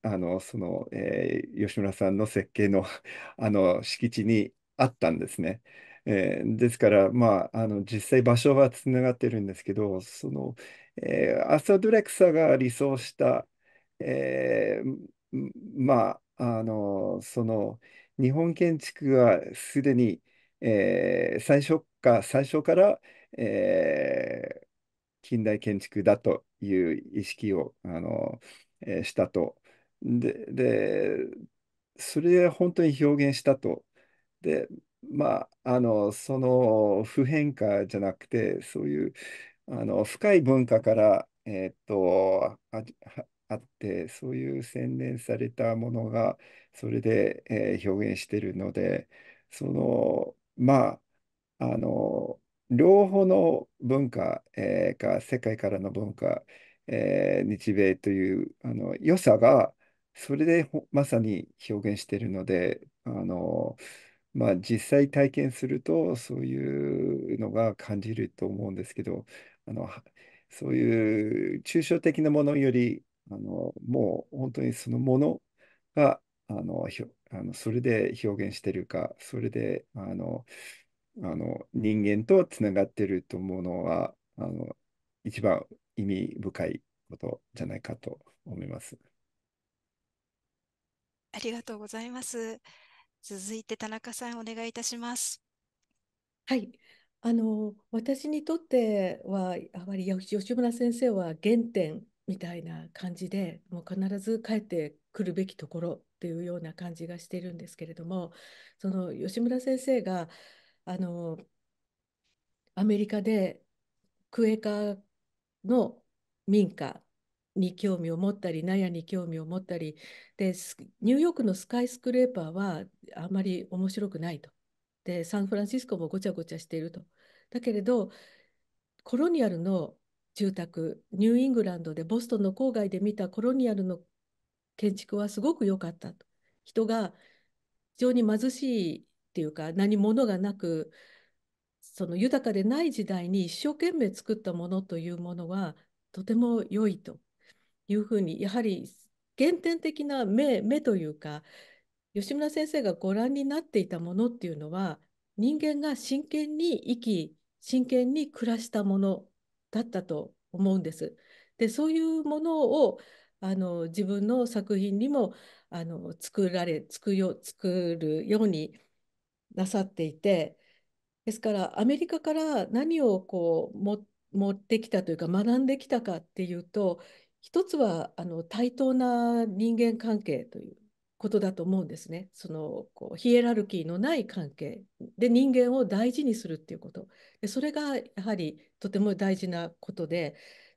[SPEAKER 3] あの、その、えー吉村さんの設計の、あの、敷地にあったんですね。えーですから、まあ、あの、実際場所はつながってるんですけど、その、えーアサドレクサが理想した、えーまあ、あの、その、日本建築はすでに、えー最初か、最初から、えー近代建築だという意識を、あの、えーしたと。で、で、それで本当に表現したと。で、まあ、あの、その普遍化じゃなくて、そういう、あの、深い文化から、えーっと、あ、ああって、そういう洗練されたものが、それで、えー、表現してるので、その、まあ、あの、両方の文化、えー、が世界からの文化、えー、日米というあの良さがそれでまさに表現しているのであの、まあ、実際体験するとそういうのが感じると思うんですけどあのそういう抽象的なものよりあのもう本当にそのものがあのひょあのそれで表現してるかそれであのあの人間とつながってると思うのはあの一番意味深いことじゃないかと思います。
[SPEAKER 2] ありがとうございます。続いて田中さんお願いいたします。はい、
[SPEAKER 5] あの私にとってはあまり吉村先生は原点みたいな感じでもう必ず帰ってくるべきところっていうような感じがしてるんですけれどもその吉村先生があのアメリカでクエカの民家に興味を持ったり納屋に興味を持ったりでニューヨークのスカイスクレーパーはあまり面白くないとでサンフランシスコもごちゃごちゃしているとだけれどコロニアルの住宅ニューイングランドでボストンの郊外で見たコロニアルの建築はすごく良かったと。人が非常に貧しいっていうか何物がなくその豊かでない時代に一生懸命作ったものというものはとても良いというふうにやはり原点的な目目というか吉村先生がご覧になっていたものっていうのは人間が真剣に生き真剣に暮らしたものだったと思うんです。でそういうものをあの自分の作品にもあの作られ作よ作るようになさっていてですからアメリカから何をこうも持ってきたというか学んできたかっていうと一つはあの対等な人間関係ということだと思うんですね。そのこうヒエラルキーのない関係で人間を大事にするっていうことでそれがやはりとても大事なことで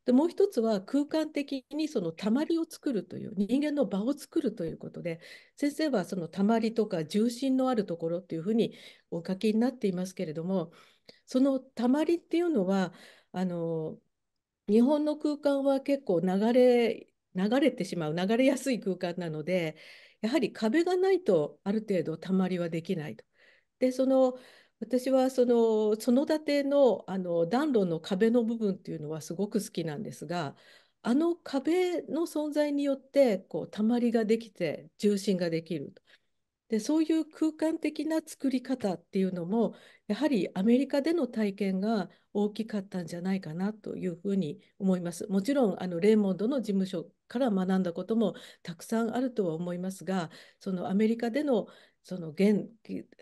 [SPEAKER 5] でもう一つは空間的にそのたまりを作るという人間の場を作るということで先生はそのたまりとか重心のあるところっていうふうにお書きになっていますけれどもそのたまりっていうのはあの日本の空間は結構流れ流れてしまう流れやすい空間なのでやはり壁がないとある程度たまりはできないと。でその私はその園建てのあの暖炉の壁の部分っていうのはすごく好きなんですがあの壁の存在によってこうたまりができて重心ができるでそういう空間的な作り方っていうのもやはりアメリカでの体験が大きかったんじゃないかなというふうに思います。もちろんあのレーモンドの事務所から学んだこともたくさんあるとは思いますがそのアメリカでのその現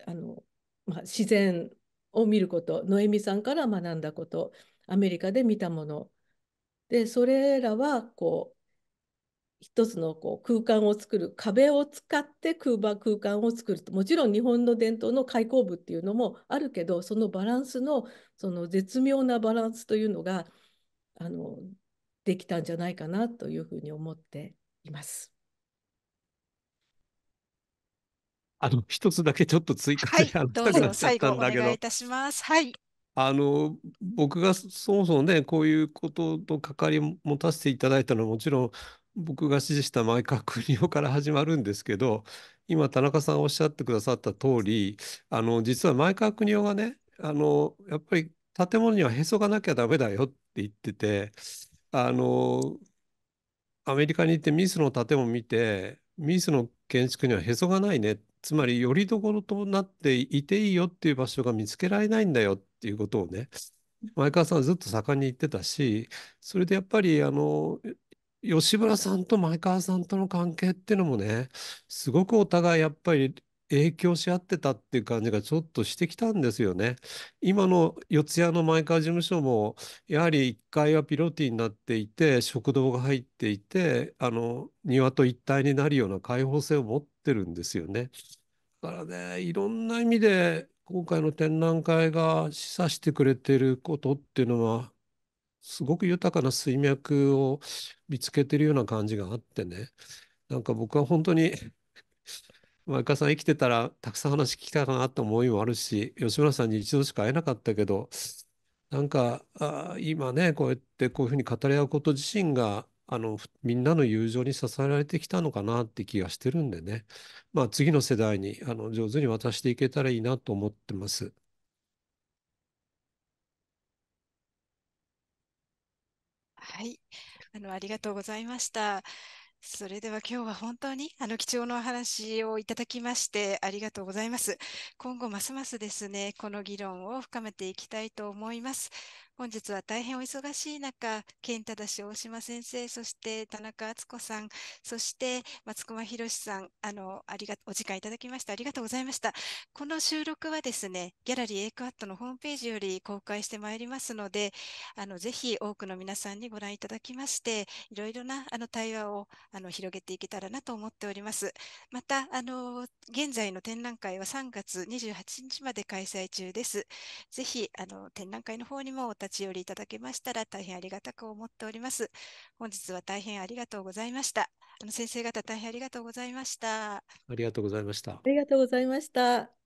[SPEAKER 5] あのまあ、自然を見ることノエミさんから学んだことアメリカで見たものでそれらはこう一つのこう空間を作る壁を使って空場空間を作るともちろん日本の伝統の開口部っていうのもあるけどそのバランスのその絶妙なバランスというのがあのできたんじゃないかなというふうに思っています。
[SPEAKER 6] あの、一つだけちょっと追加で、はい、どうぞ最後お願いい
[SPEAKER 2] たします。はい。
[SPEAKER 6] あの僕がそもそもねこういうことと関わり持たせていただいたのはもちろん僕が支持した前川国夫から始まるんですけど今田中さんおっしゃってくださった通りあり実は前川国夫がねあのやっぱり建物にはへそがなきゃダメだよって言っててあのアメリカに行ってミスの建物見てミスの建築にはへそがないねってつまり、よりどころとなっていていいよっていう場所が見つけられないんだよっていうことをね、前川さんはずっと盛んに言ってたし、それでやっぱり、あの、吉村さんと前川さんとの関係っていうのもね、すごくお互いやっぱり影響し合ってたっていう感じがちょっとしてきたんですよね。今の四谷の前川事務所も、やはり1階はピロティになっていて、食堂が入っていて、あの、庭と一体になるような開放性を持ってるんですよね。からね、いろんな意味で今回の展覧会が示唆してくれてることっていうのは、すごく豊かな水脈を見つけてるような感じがあってね、なんか僕は本当に前川 さん生きてたらたくさん話聞きたいなって思いもあるし、吉村さんに一度しか会えなかったけど、なんかあ今ね、こうやってこういうふうに語り合うこと自身があの、みんなの友情に支えられてきたのかなって気がしてるんでね。まあ、次の世代に、あの、上手に渡していけたらいいなと思ってます。
[SPEAKER 2] はい。あの、ありがとうございました。それでは今日は本当にあの貴重なお話をいただきましてありがとうございます。今後ますますですね、この議論を深めていきたいと思います。本日は大変お忙しい中、健太だし大島先生、そして田中敦子さん、そして松駒博さん、あの、ありが、お時間いただきましてありがとうございました。この収録はですね、ギャラリーエイクアットのホームページより公開してまいりますので、あの、ぜひ多くの皆さんにご覧いただきまして、いろいろな、あの、対話を、あの、広げていけたらなと思っております。また、あの、現在の展覧会は3月28日まで開催中です。ぜひ、あの、展覧会の方にもお立立ち寄りいただけましたら大変ありがたく思っております。本日は大変ありがとうございました。あの先生方大変ありがとうございました。あ
[SPEAKER 6] りがとうご
[SPEAKER 1] ざいました。ありがとうございました。